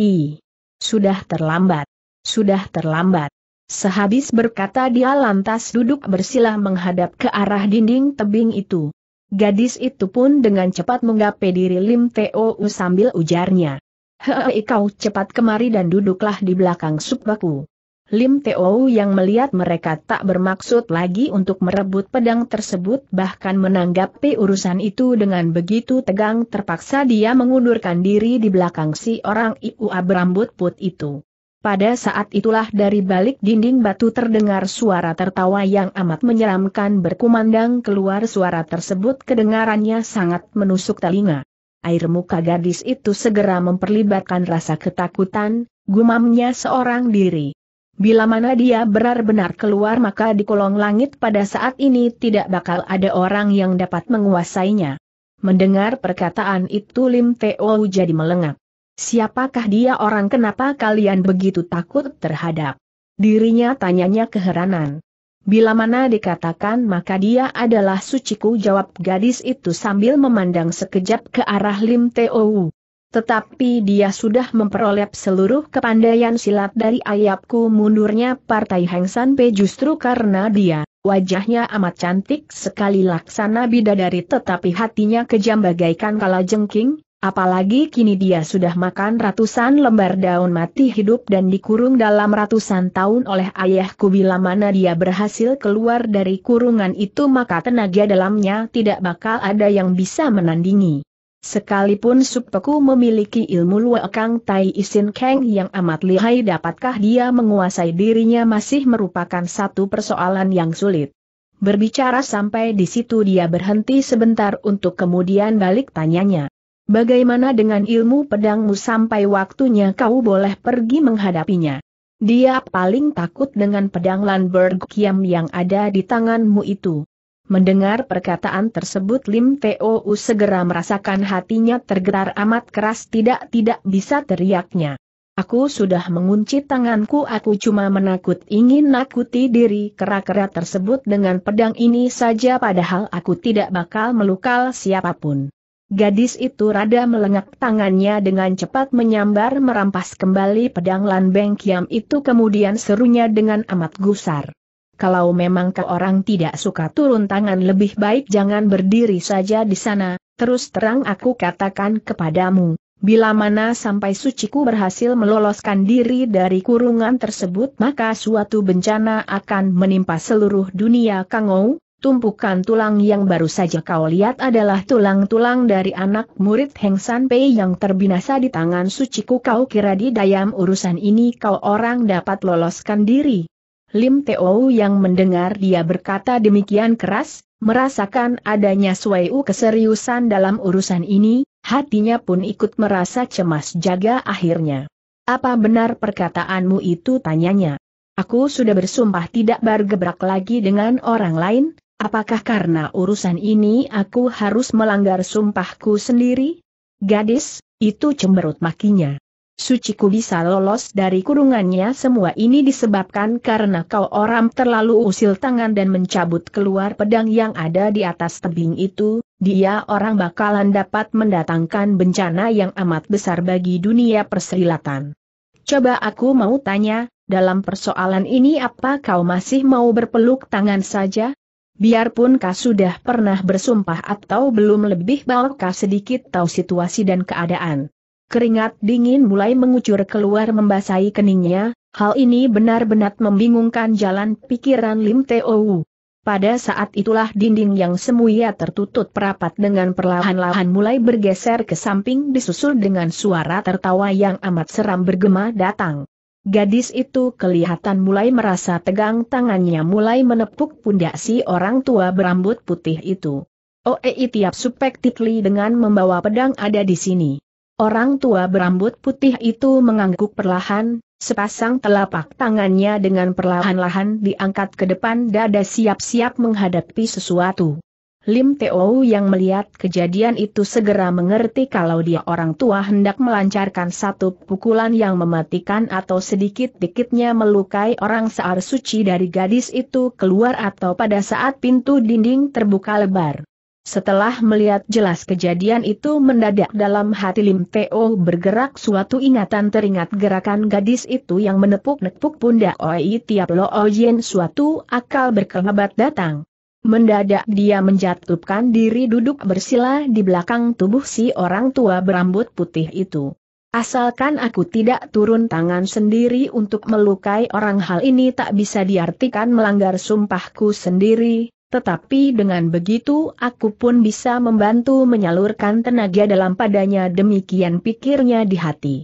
sudah terlambat. Sudah terlambat. Sehabis berkata dia lantas duduk bersilah menghadap ke arah dinding tebing itu. Gadis itu pun dengan cepat menggapai diri Lim Teo sambil ujarnya. Hei kau cepat kemari dan duduklah di belakang subaku. Lim Teo yang melihat mereka tak bermaksud lagi untuk merebut pedang tersebut bahkan menanggapi urusan itu dengan begitu tegang terpaksa dia mengundurkan diri di belakang si orang Iua berambut put itu. Pada saat itulah dari balik dinding batu terdengar suara tertawa yang amat menyeramkan berkumandang keluar suara tersebut kedengarannya sangat menusuk telinga. Air muka gadis itu segera memperlibatkan rasa ketakutan, gumamnya seorang diri. Bila mana dia benar-benar keluar maka di kolong langit pada saat ini tidak bakal ada orang yang dapat menguasainya. Mendengar perkataan itu Lim Teo jadi melengak. Siapakah dia orang kenapa kalian begitu takut terhadap? Dirinya tanyanya keheranan. Bila mana dikatakan maka dia adalah suciku jawab gadis itu sambil memandang sekejap ke arah Lim Teo. Tetapi dia sudah memperoleh seluruh kepandaian silat dari ayapku mundurnya Partai Heng Pe justru karena dia. Wajahnya amat cantik sekali laksana bidadari tetapi hatinya kejam bagaikan kala jengking, apalagi kini dia sudah makan ratusan lembar daun mati hidup dan dikurung dalam ratusan tahun oleh ayahku bila mana dia berhasil keluar dari kurungan itu maka tenaga dalamnya tidak bakal ada yang bisa menandingi. Sekalipun Supeku memiliki ilmu luakang Tai Isin Kang yang amat lihai dapatkah dia menguasai dirinya masih merupakan satu persoalan yang sulit. Berbicara sampai di situ dia berhenti sebentar untuk kemudian balik tanyanya. Bagaimana dengan ilmu pedangmu sampai waktunya kau boleh pergi menghadapinya? Dia paling takut dengan pedang Lanberg Kiam yang ada di tanganmu itu. Mendengar perkataan tersebut Lim Teo segera merasakan hatinya tergetar amat keras tidak-tidak bisa teriaknya. Aku sudah mengunci tanganku aku cuma menakut ingin nakuti diri kera-kera tersebut dengan pedang ini saja padahal aku tidak bakal melukal siapapun. Gadis itu rada melengak tangannya dengan cepat menyambar merampas kembali pedang Lan Beng Kiam itu kemudian serunya dengan amat gusar kalau memang kau orang tidak suka turun tangan lebih baik jangan berdiri saja di sana, terus terang aku katakan kepadamu, bila mana sampai suciku berhasil meloloskan diri dari kurungan tersebut maka suatu bencana akan menimpa seluruh dunia Kangou, tumpukan tulang yang baru saja kau lihat adalah tulang-tulang dari anak murid Heng San Pei yang terbinasa di tangan suciku kau kira di dayam urusan ini kau orang dapat loloskan diri. Lim Teo yang mendengar dia berkata demikian keras, merasakan adanya U keseriusan dalam urusan ini, hatinya pun ikut merasa cemas jaga akhirnya. Apa benar perkataanmu itu tanyanya? Aku sudah bersumpah tidak bergebrak lagi dengan orang lain, apakah karena urusan ini aku harus melanggar sumpahku sendiri? Gadis, itu cemberut makinya. Suciku bisa lolos dari kurungannya semua ini disebabkan karena kau orang terlalu usil tangan dan mencabut keluar pedang yang ada di atas tebing itu, dia orang bakalan dapat mendatangkan bencana yang amat besar bagi dunia persilatan. Coba aku mau tanya, dalam persoalan ini apa kau masih mau berpeluk tangan saja? Biarpun kau sudah pernah bersumpah atau belum lebih baik kau sedikit tahu situasi dan keadaan. Keringat dingin mulai mengucur keluar membasahi keningnya, hal ini benar-benar membingungkan jalan pikiran Lim Teo. Pada saat itulah dinding yang semuia tertutup rapat dengan perlahan-lahan mulai bergeser ke samping disusul dengan suara tertawa yang amat seram bergema datang. Gadis itu kelihatan mulai merasa tegang tangannya mulai menepuk pundak si orang tua berambut putih itu. Oei tiap supek tikli dengan membawa pedang ada di sini. Orang tua berambut putih itu mengangguk perlahan, sepasang telapak tangannya dengan perlahan-lahan diangkat ke depan dada siap-siap menghadapi sesuatu. Lim Teo yang melihat kejadian itu segera mengerti kalau dia orang tua hendak melancarkan satu pukulan yang mematikan atau sedikit-dikitnya melukai orang sear suci dari gadis itu keluar atau pada saat pintu dinding terbuka lebar. Setelah melihat jelas kejadian itu mendadak dalam hati Lim Teo bergerak suatu ingatan teringat gerakan gadis itu yang menepuk-nepuk pundak Oi tiap Lo Oyen suatu akal berkelabat datang. Mendadak dia menjatuhkan diri duduk bersila di belakang tubuh si orang tua berambut putih itu. Asalkan aku tidak turun tangan sendiri untuk melukai orang hal ini tak bisa diartikan melanggar sumpahku sendiri, tetapi dengan begitu aku pun bisa membantu menyalurkan tenaga dalam padanya demikian pikirnya di hati.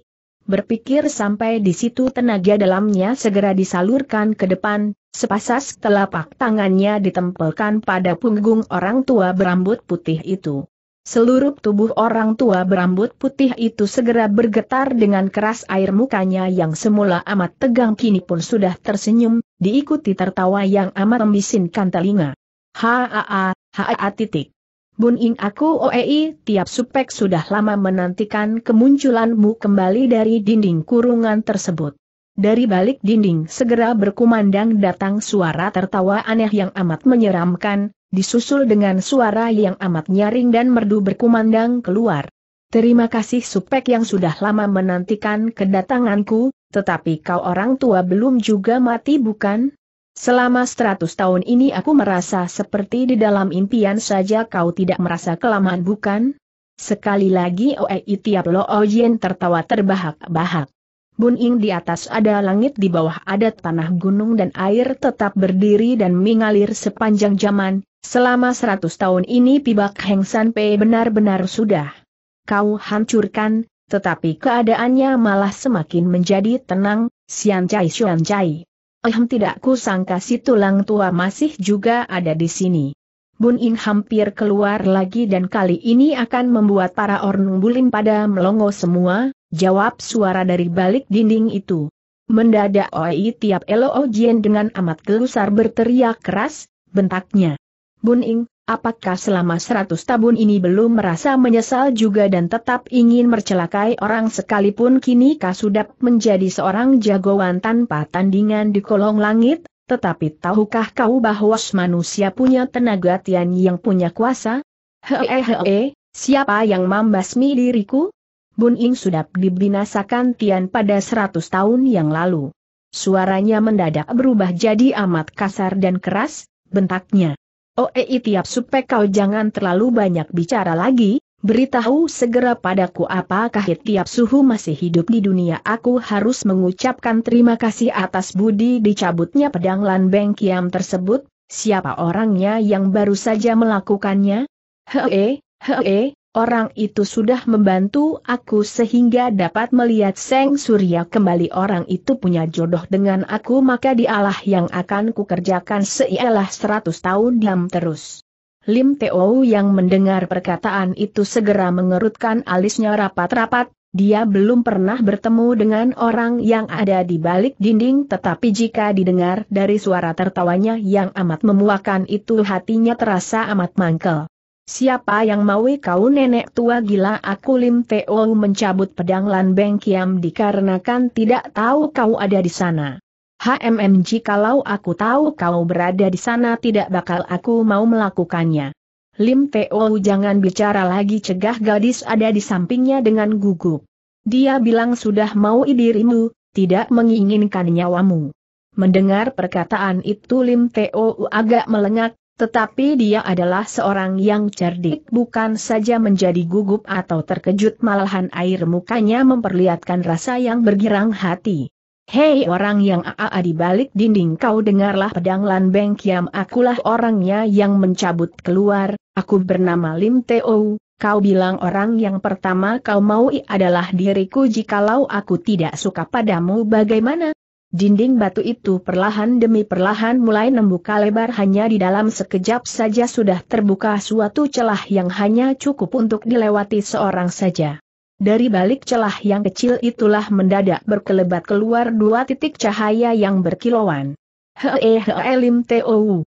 Berpikir sampai di situ tenaga dalamnya segera disalurkan ke depan, sepasas telapak tangannya ditempelkan pada punggung orang tua berambut putih itu. Seluruh tubuh orang tua berambut putih itu segera bergetar dengan keras air mukanya yang semula amat tegang kini pun sudah tersenyum, diikuti tertawa yang amat membisinkan telinga. Haa, haa titik. Bun Ing aku OEI, tiap supek sudah lama menantikan kemunculanmu kembali dari dinding kurungan tersebut. Dari balik dinding segera berkumandang datang suara tertawa aneh yang amat menyeramkan, disusul dengan suara yang amat nyaring dan merdu berkumandang keluar. Terima kasih supek yang sudah lama menantikan kedatanganku, tetapi kau orang tua belum juga mati bukan? Selama seratus tahun ini aku merasa seperti di dalam impian saja kau tidak merasa kelamaan bukan? Sekali lagi Oei tiap Lo Ojen tertawa terbahak-bahak. Buning di atas ada langit di bawah ada tanah gunung dan air tetap berdiri dan mengalir sepanjang zaman, selama seratus tahun ini pibak Heng San Pei benar-benar sudah. Kau hancurkan, tetapi keadaannya malah semakin menjadi tenang, Sian Chai Sian Chai. Ehm tidak kusangka si tulang tua masih juga ada di sini. Bun Ing hampir keluar lagi dan kali ini akan membuat para orang bulim pada melongo semua, jawab suara dari balik dinding itu. Mendadak Oi tiap Elo Ojien dengan amat gelusar berteriak keras, bentaknya. Bun Ing, Apakah selama seratus tahun ini belum merasa menyesal juga dan tetap ingin mercelakai orang sekalipun kini sudah menjadi seorang jagoan tanpa tandingan di kolong langit? Tetapi tahukah kau bahwa manusia punya tenaga Tian yang punya kuasa? Hehehe, siapa yang membasmi diriku? Bun Ing sudah dibinasakan Tian pada seratus tahun yang lalu. Suaranya mendadak berubah jadi amat kasar dan keras, bentaknya Oei tiap supek kau jangan terlalu banyak bicara lagi, beritahu segera padaku apakah tiap suhu masih hidup di dunia. Aku harus mengucapkan terima kasih atas budi dicabutnya pedang Lanbeng Kiam tersebut, siapa orangnya yang baru saja melakukannya? Hee, hee, Orang itu sudah membantu aku sehingga dapat melihat Seng Surya kembali orang itu punya jodoh dengan aku maka dialah yang akan kukerjakan seialah seratus tahun diam terus. Lim Teo yang mendengar perkataan itu segera mengerutkan alisnya rapat-rapat, dia belum pernah bertemu dengan orang yang ada di balik dinding tetapi jika didengar dari suara tertawanya yang amat memuakan itu hatinya terasa amat mangkel. Siapa yang mau kau nenek tua gila aku Lim Teo mencabut pedang Lan Beng Kiam dikarenakan tidak tahu kau ada di sana. HMMG kalau aku tahu kau berada di sana tidak bakal aku mau melakukannya. Lim Teo jangan bicara lagi cegah gadis ada di sampingnya dengan gugup. Dia bilang sudah mau dirimu, tidak menginginkan nyawamu. Mendengar perkataan itu Lim Teo agak melengak, tetapi dia adalah seorang yang cerdik bukan saja menjadi gugup atau terkejut malahan air mukanya memperlihatkan rasa yang bergirang hati. Hei orang yang aa di balik dinding kau dengarlah pedang Lan Beng Kiam akulah orangnya yang mencabut keluar, aku bernama Lim Teo, kau bilang orang yang pertama kau mau adalah diriku jikalau aku tidak suka padamu bagaimana Dinding batu itu perlahan demi perlahan mulai membuka lebar hanya di dalam sekejap saja sudah terbuka suatu celah yang hanya cukup untuk dilewati seorang saja. Dari balik celah yang kecil itulah mendadak berkelebat keluar dua titik cahaya yang berkilauan. lim tou.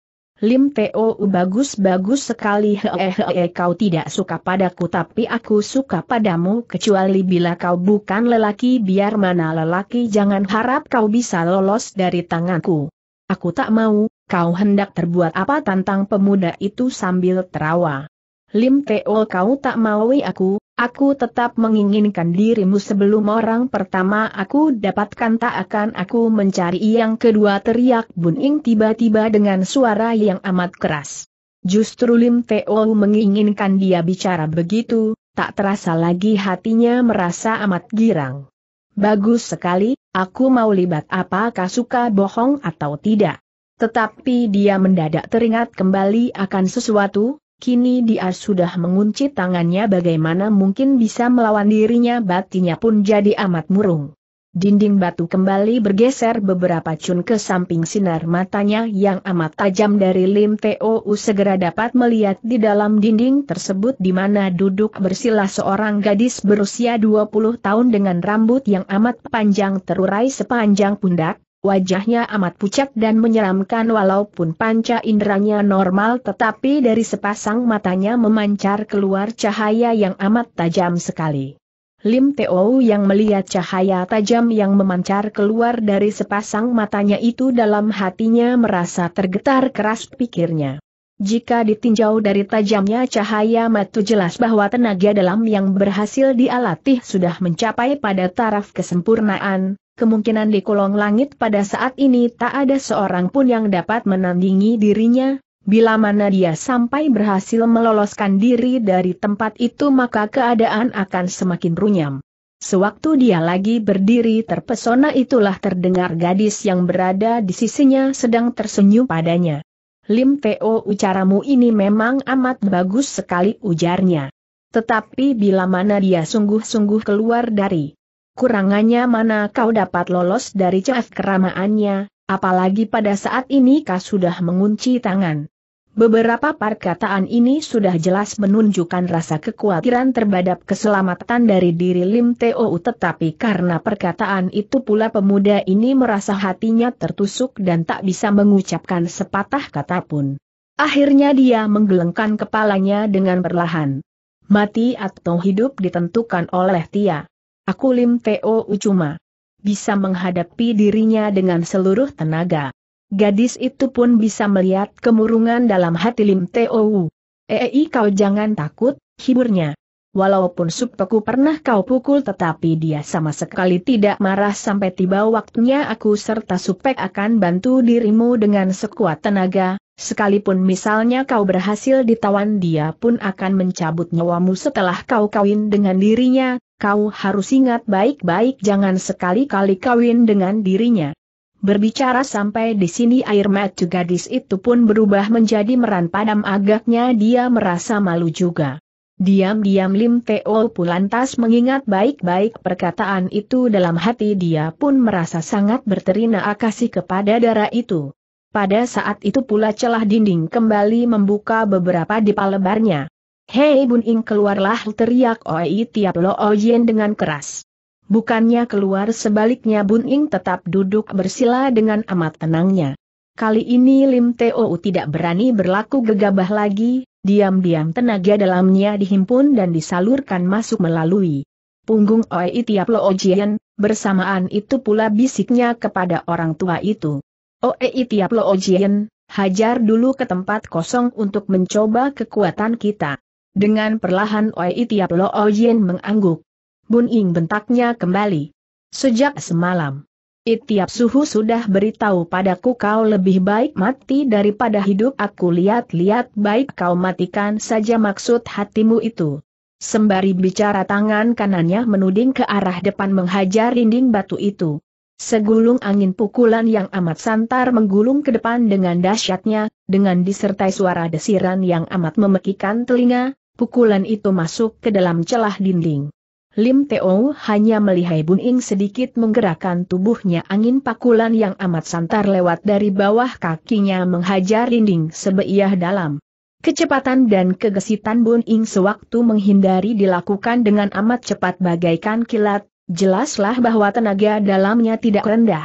Lim Teo bagus-bagus sekali hehehe eh, eh, kau tidak suka padaku tapi aku suka padamu kecuali bila kau bukan lelaki biar mana lelaki jangan harap kau bisa lolos dari tanganku. Aku tak mau, kau hendak terbuat apa tantang pemuda itu sambil terawa. Lim Teo kau tak maui aku, Aku tetap menginginkan dirimu sebelum orang pertama aku dapatkan tak akan aku mencari yang kedua teriak Buning tiba-tiba dengan suara yang amat keras. Justru Lim Teo menginginkan dia bicara begitu, tak terasa lagi hatinya merasa amat girang. Bagus sekali, aku mau libat apakah suka bohong atau tidak. Tetapi dia mendadak teringat kembali akan sesuatu, Kini dia sudah mengunci tangannya bagaimana mungkin bisa melawan dirinya batinya pun jadi amat murung. Dinding batu kembali bergeser beberapa cun ke samping sinar matanya yang amat tajam dari Lim Teo segera dapat melihat di dalam dinding tersebut di mana duduk bersila seorang gadis berusia 20 tahun dengan rambut yang amat panjang terurai sepanjang pundak, Wajahnya amat pucat dan menyeramkan walaupun panca inderanya normal tetapi dari sepasang matanya memancar keluar cahaya yang amat tajam sekali. Lim Teo yang melihat cahaya tajam yang memancar keluar dari sepasang matanya itu dalam hatinya merasa tergetar keras pikirnya. Jika ditinjau dari tajamnya cahaya matu jelas bahwa tenaga dalam yang berhasil dialatih sudah mencapai pada taraf kesempurnaan, kemungkinan di kolong langit pada saat ini tak ada seorang pun yang dapat menandingi dirinya, bila mana dia sampai berhasil meloloskan diri dari tempat itu maka keadaan akan semakin runyam. Sewaktu dia lagi berdiri terpesona itulah terdengar gadis yang berada di sisinya sedang tersenyum padanya. Lim Teo ucaramu ini memang amat bagus sekali ujarnya. Tetapi bila mana dia sungguh-sungguh keluar dari kurangannya mana kau dapat lolos dari cahaf keramaannya, apalagi pada saat ini kau sudah mengunci tangan. Beberapa perkataan ini sudah jelas menunjukkan rasa kekhawatiran terhadap keselamatan dari diri Lim Teo tetapi karena perkataan itu pula pemuda ini merasa hatinya tertusuk dan tak bisa mengucapkan sepatah kata pun. Akhirnya dia menggelengkan kepalanya dengan perlahan. Mati atau hidup ditentukan oleh Tia. Aku Lim Teo Ucuma. Bisa menghadapi dirinya dengan seluruh tenaga. Gadis itu pun bisa melihat kemurungan dalam hati Lim Teo Ei kau jangan takut, hiburnya. Walaupun subpeku pernah kau pukul tetapi dia sama sekali tidak marah sampai tiba waktunya aku serta supek akan bantu dirimu dengan sekuat tenaga, sekalipun misalnya kau berhasil ditawan dia pun akan mencabut nyawamu setelah kau kawin dengan dirinya, kau harus ingat baik-baik jangan sekali-kali kawin dengan dirinya. Berbicara sampai di sini air mata gadis itu pun berubah menjadi meran padam agaknya dia merasa malu juga. Diam-diam Lim Teo Pulantas mengingat baik-baik perkataan itu dalam hati dia pun merasa sangat berterima kasih kepada darah itu. Pada saat itu pula celah dinding kembali membuka beberapa dipa lebarnya. Hei Bun Ing keluarlah teriak Oi Tiap Lo Oyen dengan keras. Bukannya keluar sebaliknya Bun Ing tetap duduk bersila dengan amat tenangnya. Kali ini Lim Teo tidak berani berlaku gegabah lagi, diam-diam tenaga dalamnya dihimpun dan disalurkan masuk melalui punggung Oi Tiap Lo Oyen, bersamaan itu pula bisiknya kepada orang tua itu. Oi Tiap Lo Oyen, hajar dulu ke tempat kosong untuk mencoba kekuatan kita. Dengan perlahan Oi Tiap Lo Oyen oh mengangguk. Bun Ing bentaknya kembali. Sejak semalam. Itiap suhu sudah beritahu padaku kau lebih baik mati daripada hidup aku lihat-lihat baik kau matikan saja maksud hatimu itu. Sembari bicara tangan kanannya menuding ke arah depan menghajar dinding batu itu. Segulung angin pukulan yang amat santar menggulung ke depan dengan dahsyatnya, dengan disertai suara desiran yang amat memekikan telinga, Pukulan itu masuk ke dalam celah dinding. Lim Teo hanya melihat Bun Ing sedikit menggerakkan tubuhnya angin pakulan yang amat santar lewat dari bawah kakinya menghajar dinding sebeiah dalam. Kecepatan dan kegesitan Bun Ing sewaktu menghindari dilakukan dengan amat cepat bagaikan kilat, jelaslah bahwa tenaga dalamnya tidak rendah.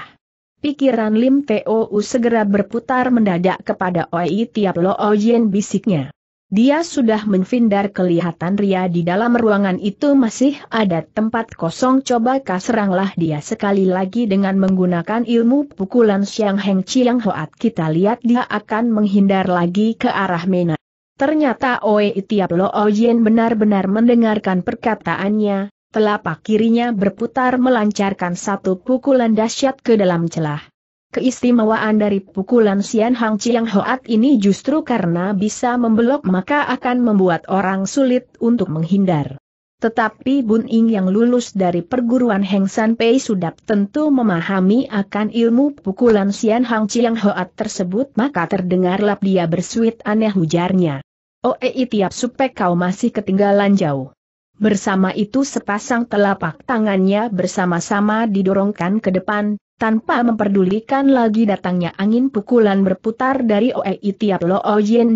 Pikiran Lim Teo segera berputar mendadak kepada Oi Tiap Lo Ojen bisiknya. Dia sudah menfindar kelihatan Ria di dalam ruangan itu masih ada tempat kosong coba kaseranglah dia sekali lagi dengan menggunakan ilmu pukulan Siang Heng Chiang Hoat kita lihat dia akan menghindar lagi ke arah Mena. Ternyata Oe Itiap Lo Ojen oh benar-benar mendengarkan perkataannya, telapak kirinya berputar melancarkan satu pukulan dahsyat ke dalam celah. Keistimewaan dari pukulan Sian Hang Chiang Hoat ini justru karena bisa membelok maka akan membuat orang sulit untuk menghindar. Tetapi Bun Ing yang lulus dari perguruan Heng San Pei sudah tentu memahami akan ilmu pukulan Sian Hang Chiang Hoat tersebut maka terdengarlah dia bersuit aneh hujarnya. Oei tiap supek kau masih ketinggalan jauh. Bersama itu sepasang telapak tangannya bersama-sama didorongkan ke depan, tanpa memperdulikan lagi datangnya angin pukulan berputar dari OEI tiap Lo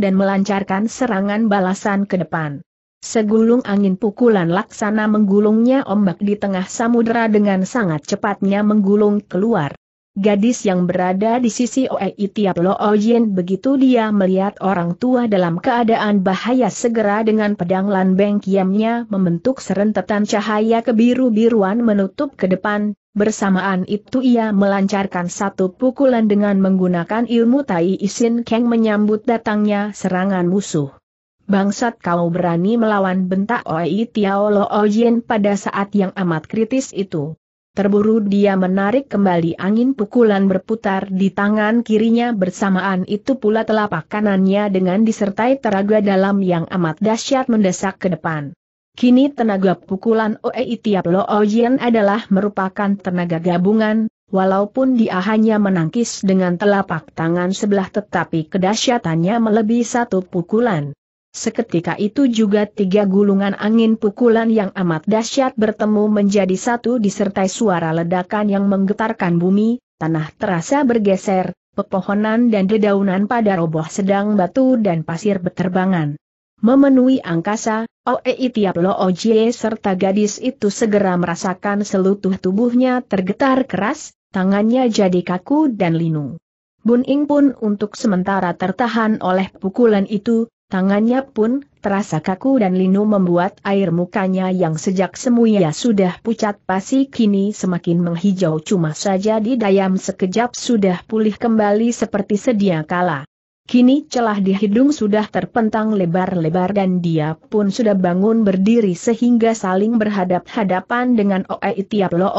dan melancarkan serangan balasan ke depan. Segulung angin pukulan laksana menggulungnya ombak di tengah samudera dengan sangat cepatnya menggulung keluar. Gadis yang berada di sisi Oei Tiap Lo Oyen oh begitu dia melihat orang tua dalam keadaan bahaya segera dengan pedang Beng kiamnya membentuk serentetan cahaya kebiru-biruan menutup ke depan, bersamaan itu ia melancarkan satu pukulan dengan menggunakan ilmu Tai Isin Kang menyambut datangnya serangan musuh. Bangsat kau berani melawan bentak Oei Tiao Lo Oyen oh pada saat yang amat kritis itu. Terburu dia menarik kembali angin pukulan berputar di tangan kirinya bersamaan itu pula telapak kanannya dengan disertai teraga dalam yang amat dahsyat mendesak ke depan. Kini tenaga pukulan Oei Tiap Lo adalah merupakan tenaga gabungan, walaupun dia hanya menangkis dengan telapak tangan sebelah tetapi kedahsyatannya melebihi satu pukulan. Seketika itu juga tiga gulungan angin pukulan yang amat dahsyat bertemu menjadi satu disertai suara ledakan yang menggetarkan bumi, tanah terasa bergeser, pepohonan dan dedaunan pada roboh sedang batu dan pasir berterbangan. Memenuhi angkasa, Oei Tiap Lo Ojie serta gadis itu segera merasakan selutuh tubuhnya tergetar keras, tangannya jadi kaku dan linu. Bun Ing pun untuk sementara tertahan oleh pukulan itu, tangannya pun terasa kaku dan linu membuat air mukanya yang sejak semuanya sudah pucat pasi kini semakin menghijau cuma saja di dayam sekejap sudah pulih kembali seperti sedia kala. Kini celah di hidung sudah terpentang lebar-lebar dan dia pun sudah bangun berdiri sehingga saling berhadap-hadapan dengan Oe Tiap Lo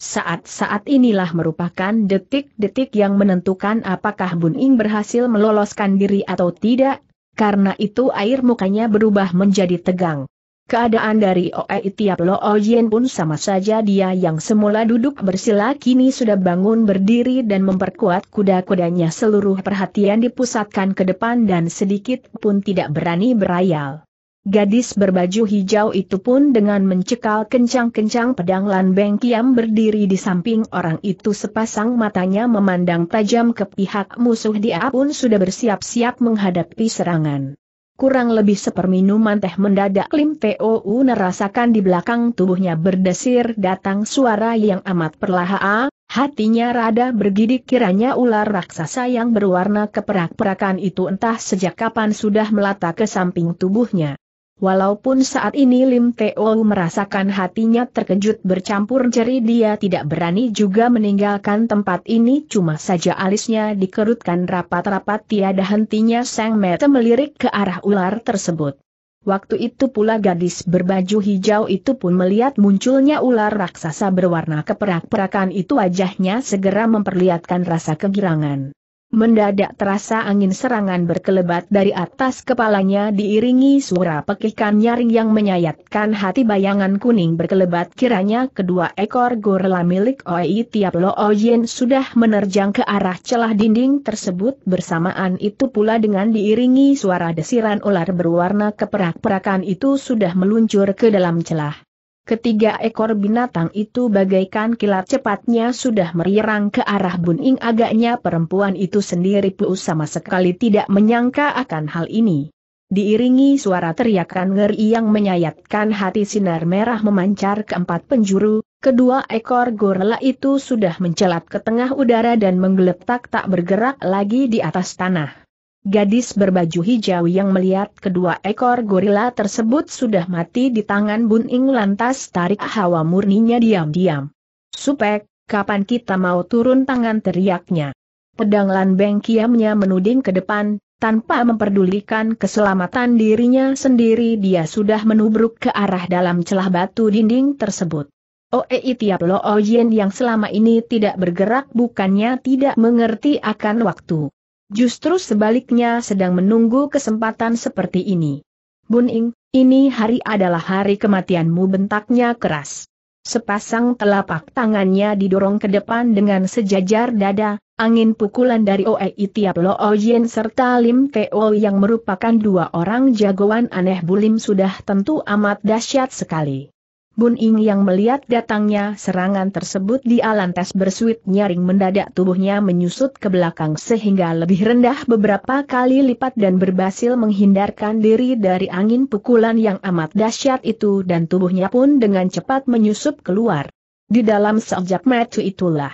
Saat-saat inilah merupakan detik-detik yang menentukan apakah Bun Ing berhasil meloloskan diri atau tidak, karena itu air mukanya berubah menjadi tegang. Keadaan dari Oe Tiap Lo Oyen oh pun sama saja dia yang semula duduk bersila kini sudah bangun berdiri dan memperkuat kuda-kudanya seluruh perhatian dipusatkan ke depan dan sedikit pun tidak berani berayal. Gadis berbaju hijau itu pun dengan mencekal kencang-kencang pedang Lan Beng Kiam berdiri di samping orang itu sepasang matanya memandang tajam ke pihak musuh dia pun sudah bersiap-siap menghadapi serangan. Kurang lebih seperminuman teh mendadak Lim POU nerasakan di belakang tubuhnya berdesir datang suara yang amat perlahan, hatinya rada bergidik kiranya ular raksasa yang berwarna keperak-perakan itu entah sejak kapan sudah melata ke samping tubuhnya. Walaupun saat ini Lim Teo merasakan hatinya terkejut bercampur jeri dia tidak berani juga meninggalkan tempat ini cuma saja alisnya dikerutkan rapat-rapat tiada hentinya sang Mete melirik ke arah ular tersebut. Waktu itu pula gadis berbaju hijau itu pun melihat munculnya ular raksasa berwarna keperak-perakan itu wajahnya segera memperlihatkan rasa kegirangan. Mendadak terasa angin serangan berkelebat dari atas kepalanya diiringi suara pekikan nyaring yang menyayatkan hati bayangan kuning berkelebat kiranya kedua ekor gorila milik Oi Tiap Lo Oyen oh sudah menerjang ke arah celah dinding tersebut bersamaan itu pula dengan diiringi suara desiran ular berwarna keperak-perakan itu sudah meluncur ke dalam celah. Ketiga ekor binatang itu bagaikan kilat cepatnya sudah merirang ke arah Buning agaknya perempuan itu sendiri pun sama sekali tidak menyangka akan hal ini. Diiringi suara teriakan ngeri yang menyayatkan hati sinar merah memancar ke empat penjuru, kedua ekor gorila itu sudah mencelat ke tengah udara dan menggeletak tak bergerak lagi di atas tanah. Gadis berbaju hijau yang melihat kedua ekor gorila tersebut sudah mati di tangan Bun Ing lantas tarik hawa murninya diam-diam. Supek, kapan kita mau turun tangan teriaknya. Pedang Lan Beng kiamnya menuding ke depan, tanpa memperdulikan keselamatan dirinya sendiri dia sudah menubruk ke arah dalam celah batu dinding tersebut. Oe tiap Lo Oyen yang selama ini tidak bergerak bukannya tidak mengerti akan waktu justru sebaliknya sedang menunggu kesempatan seperti ini. Bun Ing, ini hari adalah hari kematianmu bentaknya keras. Sepasang telapak tangannya didorong ke depan dengan sejajar dada, angin pukulan dari OEI tiap Lo Oyen serta Lim Teo yang merupakan dua orang jagoan aneh bulim sudah tentu amat dahsyat sekali. Bun Ing yang melihat datangnya serangan tersebut di alantas bersuit nyaring mendadak tubuhnya menyusut ke belakang sehingga lebih rendah beberapa kali lipat dan berhasil menghindarkan diri dari angin pukulan yang amat dahsyat itu dan tubuhnya pun dengan cepat menyusup keluar. Di dalam sejak metu itulah.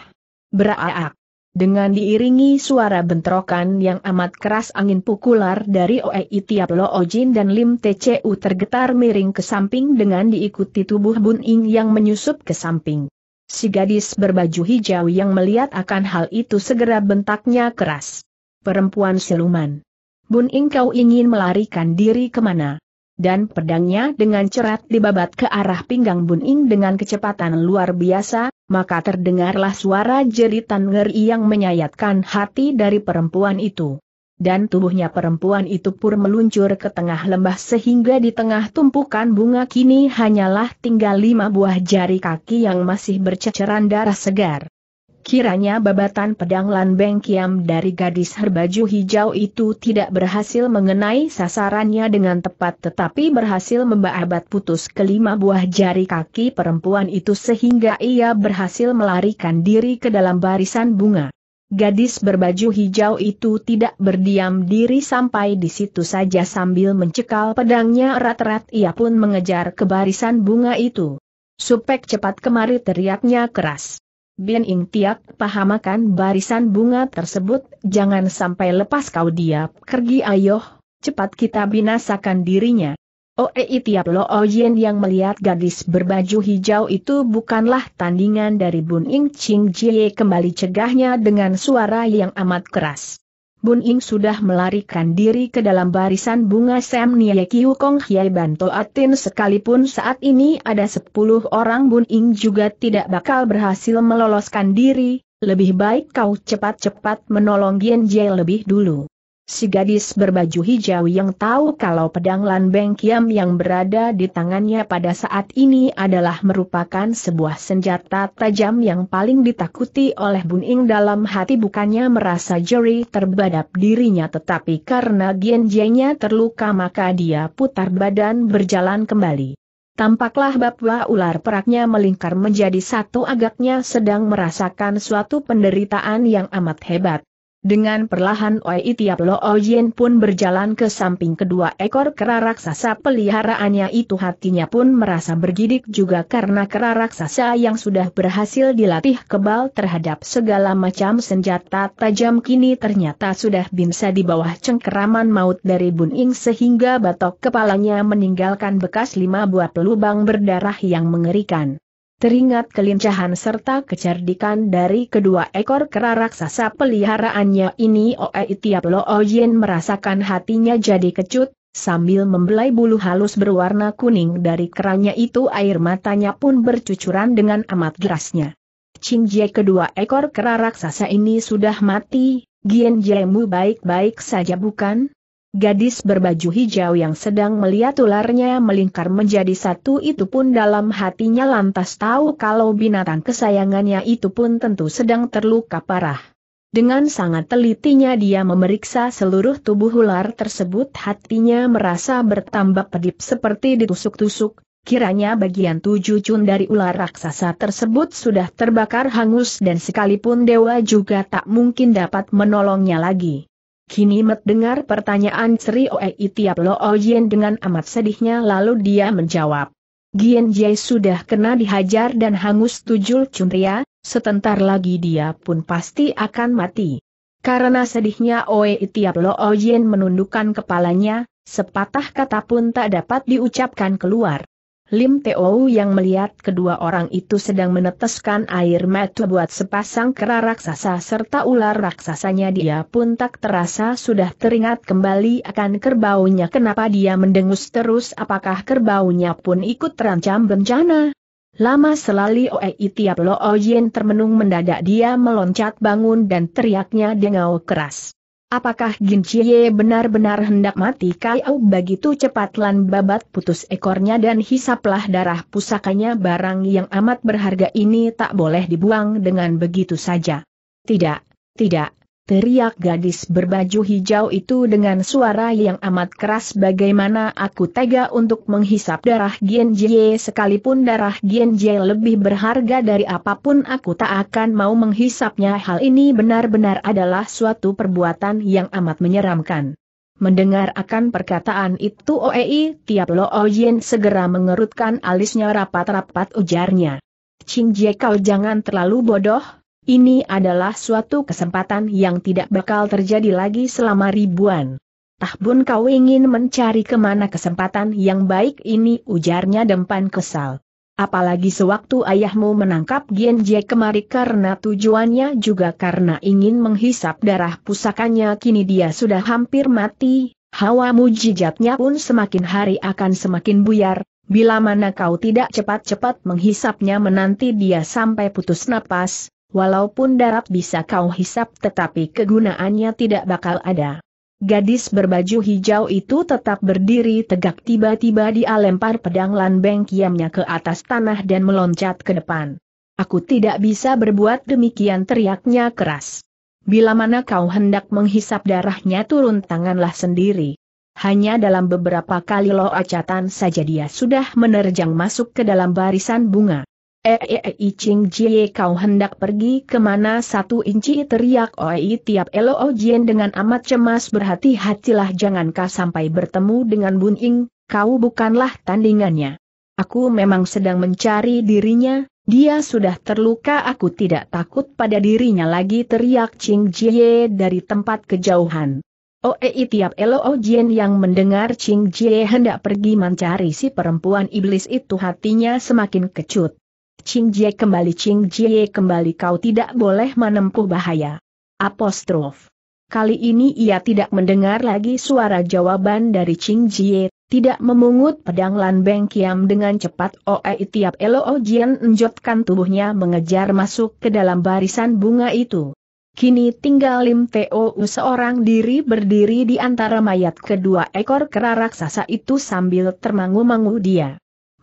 Beraak dengan diiringi suara bentrokan yang amat keras angin pukular dari OEI tiap Lo Ojin dan Lim TCU tergetar miring ke samping dengan diikuti tubuh Bun Ing yang menyusup ke samping. Si gadis berbaju hijau yang melihat akan hal itu segera bentaknya keras. Perempuan siluman. Bun Ing kau ingin melarikan diri kemana? dan pedangnya dengan cerat dibabat ke arah pinggang Buning dengan kecepatan luar biasa, maka terdengarlah suara jeritan ngeri yang menyayatkan hati dari perempuan itu. Dan tubuhnya perempuan itu pur meluncur ke tengah lembah sehingga di tengah tumpukan bunga kini hanyalah tinggal lima buah jari kaki yang masih berceceran darah segar. Kiranya babatan pedang Lan Beng Kiam dari gadis herbaju hijau itu tidak berhasil mengenai sasarannya dengan tepat tetapi berhasil membabat putus kelima buah jari kaki perempuan itu sehingga ia berhasil melarikan diri ke dalam barisan bunga. Gadis berbaju hijau itu tidak berdiam diri sampai di situ saja sambil mencekal pedangnya erat-erat ia pun mengejar ke barisan bunga itu. Supek cepat kemari teriaknya keras. Bin Ing Tiak pahamakan barisan bunga tersebut, jangan sampai lepas kau dia. pergi ayoh, cepat kita binasakan dirinya. Oei Tiap Lo Oyen oh yang melihat gadis berbaju hijau itu bukanlah tandingan dari Bun Ing Ching Jie kembali cegahnya dengan suara yang amat keras. Bun Ying sudah melarikan diri ke dalam barisan bunga Sam Nye Kiu Kong Hiai Banto Atin sekalipun saat ini ada 10 orang Bun Ying juga tidak bakal berhasil meloloskan diri, lebih baik kau cepat-cepat menolong Gien Jie lebih dulu. Si gadis berbaju hijau yang tahu kalau pedang Lan Beng Kiam yang berada di tangannya pada saat ini adalah merupakan sebuah senjata tajam yang paling ditakuti oleh Bun Ing dalam hati bukannya merasa jeri terbadap dirinya tetapi karena Gienjenya terluka maka dia putar badan berjalan kembali. Tampaklah bahwa ular peraknya melingkar menjadi satu agaknya sedang merasakan suatu penderitaan yang amat hebat. Dengan perlahan Oi Tiap Lo Ojen oh pun berjalan ke samping kedua ekor kera raksasa peliharaannya itu hatinya pun merasa bergidik juga karena kera raksasa yang sudah berhasil dilatih kebal terhadap segala macam senjata tajam kini ternyata sudah bisa di bawah cengkeraman maut dari Buning sehingga batok kepalanya meninggalkan bekas lima buah pelubang berdarah yang mengerikan. Teringat kelincahan serta kecerdikan dari kedua ekor kera raksasa peliharaannya ini Oe tiap Lo Oyen merasakan hatinya jadi kecut, sambil membelai bulu halus berwarna kuning dari keranya itu air matanya pun bercucuran dengan amat derasnya. Jie kedua ekor kera raksasa ini sudah mati, Gien Jiemu baik-baik saja bukan? Gadis berbaju hijau yang sedang melihat ularnya melingkar menjadi satu itu pun dalam hatinya lantas tahu kalau binatang kesayangannya itu pun tentu sedang terluka parah. Dengan sangat telitinya dia memeriksa seluruh tubuh ular tersebut hatinya merasa bertambah pedip seperti ditusuk-tusuk, kiranya bagian tujuh cun dari ular raksasa tersebut sudah terbakar hangus dan sekalipun dewa juga tak mungkin dapat menolongnya lagi. Kini mendengar pertanyaan Sri Oei Tiap Lo Oyen oh dengan amat sedihnya lalu dia menjawab. Gien Jie sudah kena dihajar dan hangus tujul cunria, setentar lagi dia pun pasti akan mati. Karena sedihnya Oei Tiap Lo Oyen oh menundukkan kepalanya, sepatah kata pun tak dapat diucapkan keluar. Lim Teo yang melihat kedua orang itu sedang meneteskan air mata buat sepasang kera raksasa serta ular raksasanya dia pun tak terasa sudah teringat kembali akan kerbaunya kenapa dia mendengus terus apakah kerbaunya pun ikut terancam bencana. Lama selali Oei tiap Lo Oyen termenung mendadak dia meloncat bangun dan teriaknya dengau keras. Apakah Gin Chie benar-benar hendak mati kau begitu cepat lan babat putus ekornya dan hisaplah darah pusakanya barang yang amat berharga ini tak boleh dibuang dengan begitu saja. Tidak, tidak, teriak gadis berbaju hijau itu dengan suara yang amat keras bagaimana aku tega untuk menghisap darah Jie sekalipun darah Jie lebih berharga dari apapun aku tak akan mau menghisapnya hal ini benar-benar adalah suatu perbuatan yang amat menyeramkan. Mendengar akan perkataan itu Oei tiap Lo Ojen segera mengerutkan alisnya rapat-rapat ujarnya. Ching Jie kau jangan terlalu bodoh, ini adalah suatu kesempatan yang tidak bakal terjadi lagi selama ribuan. Tahbun kau ingin mencari kemana kesempatan yang baik ini ujarnya dempan kesal. Apalagi sewaktu ayahmu menangkap Jie kemari karena tujuannya juga karena ingin menghisap darah pusakanya kini dia sudah hampir mati, hawa mujijatnya pun semakin hari akan semakin buyar, bila mana kau tidak cepat-cepat menghisapnya menanti dia sampai putus napas, walaupun darat bisa kau hisap tetapi kegunaannya tidak bakal ada. Gadis berbaju hijau itu tetap berdiri tegak tiba-tiba dia lempar pedang lanbeng kiamnya ke atas tanah dan meloncat ke depan. Aku tidak bisa berbuat demikian teriaknya keras. Bila mana kau hendak menghisap darahnya turun tanganlah sendiri. Hanya dalam beberapa kali loacatan saja dia sudah menerjang masuk ke dalam barisan bunga. Eh, -e eh, eh, I Jie kau hendak pergi kemana satu inci teriak Oi tiap Elo Ojien oh dengan amat cemas berhati-hatilah jangankah sampai bertemu dengan Bun Ing, kau bukanlah tandingannya. Aku memang sedang mencari dirinya, dia sudah terluka aku tidak takut pada dirinya lagi teriak Ching Jie dari tempat kejauhan. Oei tiap Elo Ojien oh yang mendengar Ching Jie hendak pergi mencari si perempuan iblis itu hatinya semakin kecut. Ching Jie kembali Ching Jie kembali kau tidak boleh menempuh bahaya. Apostrof. Kali ini ia tidak mendengar lagi suara jawaban dari Ching Jie, tidak memungut pedang Lan Beng Kiam dengan cepat Oe tiap Elo Ojian oh enjotkan tubuhnya mengejar masuk ke dalam barisan bunga itu. Kini tinggal Lim Teo seorang diri berdiri di antara mayat kedua ekor kera raksasa itu sambil termangu-mangu dia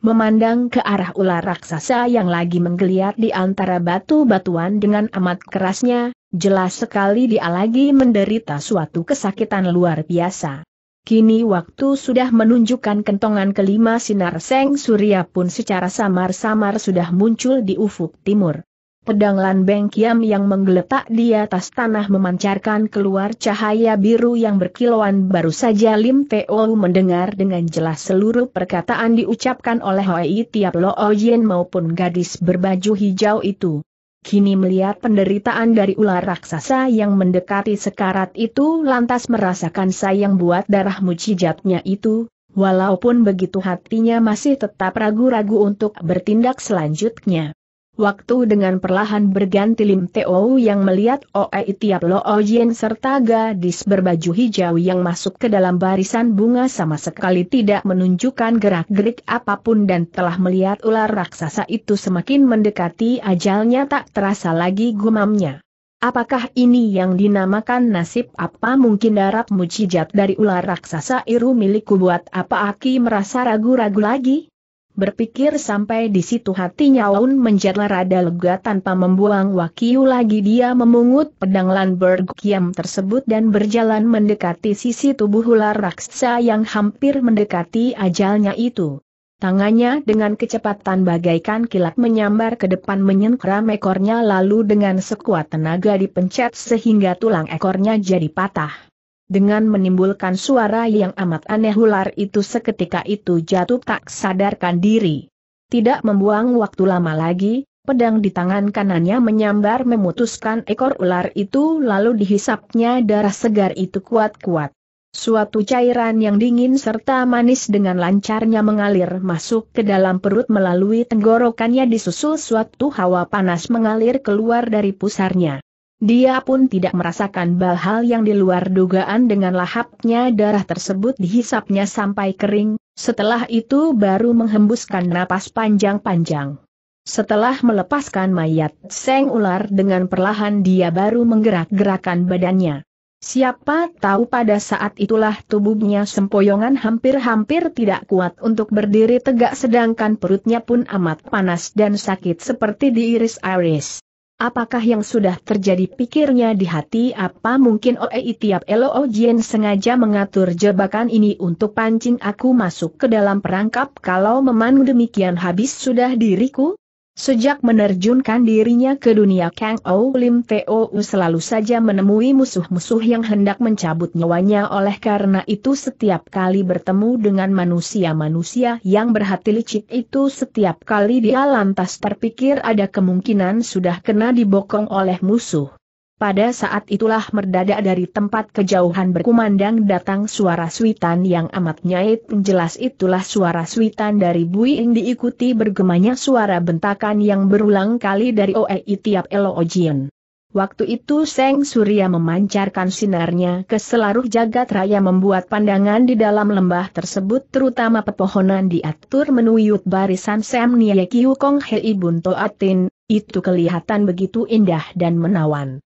memandang ke arah ular raksasa yang lagi menggeliat di antara batu-batuan dengan amat kerasnya, jelas sekali dia lagi menderita suatu kesakitan luar biasa. Kini waktu sudah menunjukkan kentongan kelima sinar Seng Surya pun secara samar-samar sudah muncul di ufuk timur. Pedang Beng Kiam yang menggeletak di atas tanah memancarkan keluar cahaya biru yang berkilauan baru saja Lim Teo mendengar dengan jelas seluruh perkataan diucapkan oleh Hoi tiap Lo Oyen maupun gadis berbaju hijau itu. Kini melihat penderitaan dari ular raksasa yang mendekati sekarat itu lantas merasakan sayang buat darah mujijatnya itu, walaupun begitu hatinya masih tetap ragu-ragu untuk bertindak selanjutnya. Waktu dengan perlahan berganti Lim Teo yang melihat Oe Tiap Lo Ojen serta gadis berbaju hijau yang masuk ke dalam barisan bunga sama sekali tidak menunjukkan gerak-gerik apapun dan telah melihat ular raksasa itu semakin mendekati ajalnya tak terasa lagi gumamnya. Apakah ini yang dinamakan nasib apa mungkin darat mujijat dari ular raksasa Iru milikku buat apa Aki merasa ragu-ragu lagi? Berpikir sampai di situ hatinya Aun menjadi rada lega tanpa membuang wakiu lagi dia memungut pedang Lanberg Kiam tersebut dan berjalan mendekati sisi tubuh ular raksasa yang hampir mendekati ajalnya itu. Tangannya dengan kecepatan bagaikan kilat menyambar ke depan menyengkram ekornya lalu dengan sekuat tenaga dipencet sehingga tulang ekornya jadi patah dengan menimbulkan suara yang amat aneh ular itu seketika itu jatuh tak sadarkan diri. Tidak membuang waktu lama lagi, pedang di tangan kanannya menyambar memutuskan ekor ular itu lalu dihisapnya darah segar itu kuat-kuat. Suatu cairan yang dingin serta manis dengan lancarnya mengalir masuk ke dalam perut melalui tenggorokannya disusul suatu hawa panas mengalir keluar dari pusarnya. Dia pun tidak merasakan bal hal yang di luar dugaan dengan lahapnya darah tersebut dihisapnya sampai kering, setelah itu baru menghembuskan napas panjang-panjang. Setelah melepaskan mayat Seng Ular dengan perlahan dia baru menggerak-gerakan badannya. Siapa tahu pada saat itulah tubuhnya sempoyongan hampir-hampir tidak kuat untuk berdiri tegak sedangkan perutnya pun amat panas dan sakit seperti diiris-iris. Apakah yang sudah terjadi pikirnya di hati apa mungkin Oei tiap Elo Jien sengaja mengatur jebakan ini untuk pancing aku masuk ke dalam perangkap kalau memang demikian habis sudah diriku? Sejak menerjunkan dirinya ke dunia Kang O Lim Teo selalu saja menemui musuh-musuh yang hendak mencabut nyawanya oleh karena itu setiap kali bertemu dengan manusia-manusia yang berhati licik itu setiap kali dia lantas terpikir ada kemungkinan sudah kena dibokong oleh musuh. Pada saat itulah merdadak dari tempat kejauhan berkumandang datang suara suitan yang amat nyait jelas itulah suara suitan dari yang diikuti bergemanya suara bentakan yang berulang kali dari OEI tiap Elo Ojian. Waktu itu Seng Surya memancarkan sinarnya ke seluruh jagat raya membuat pandangan di dalam lembah tersebut terutama pepohonan diatur menuyut barisan Sam Nye Kiu Kong Hei Bun atin. itu kelihatan begitu indah dan menawan.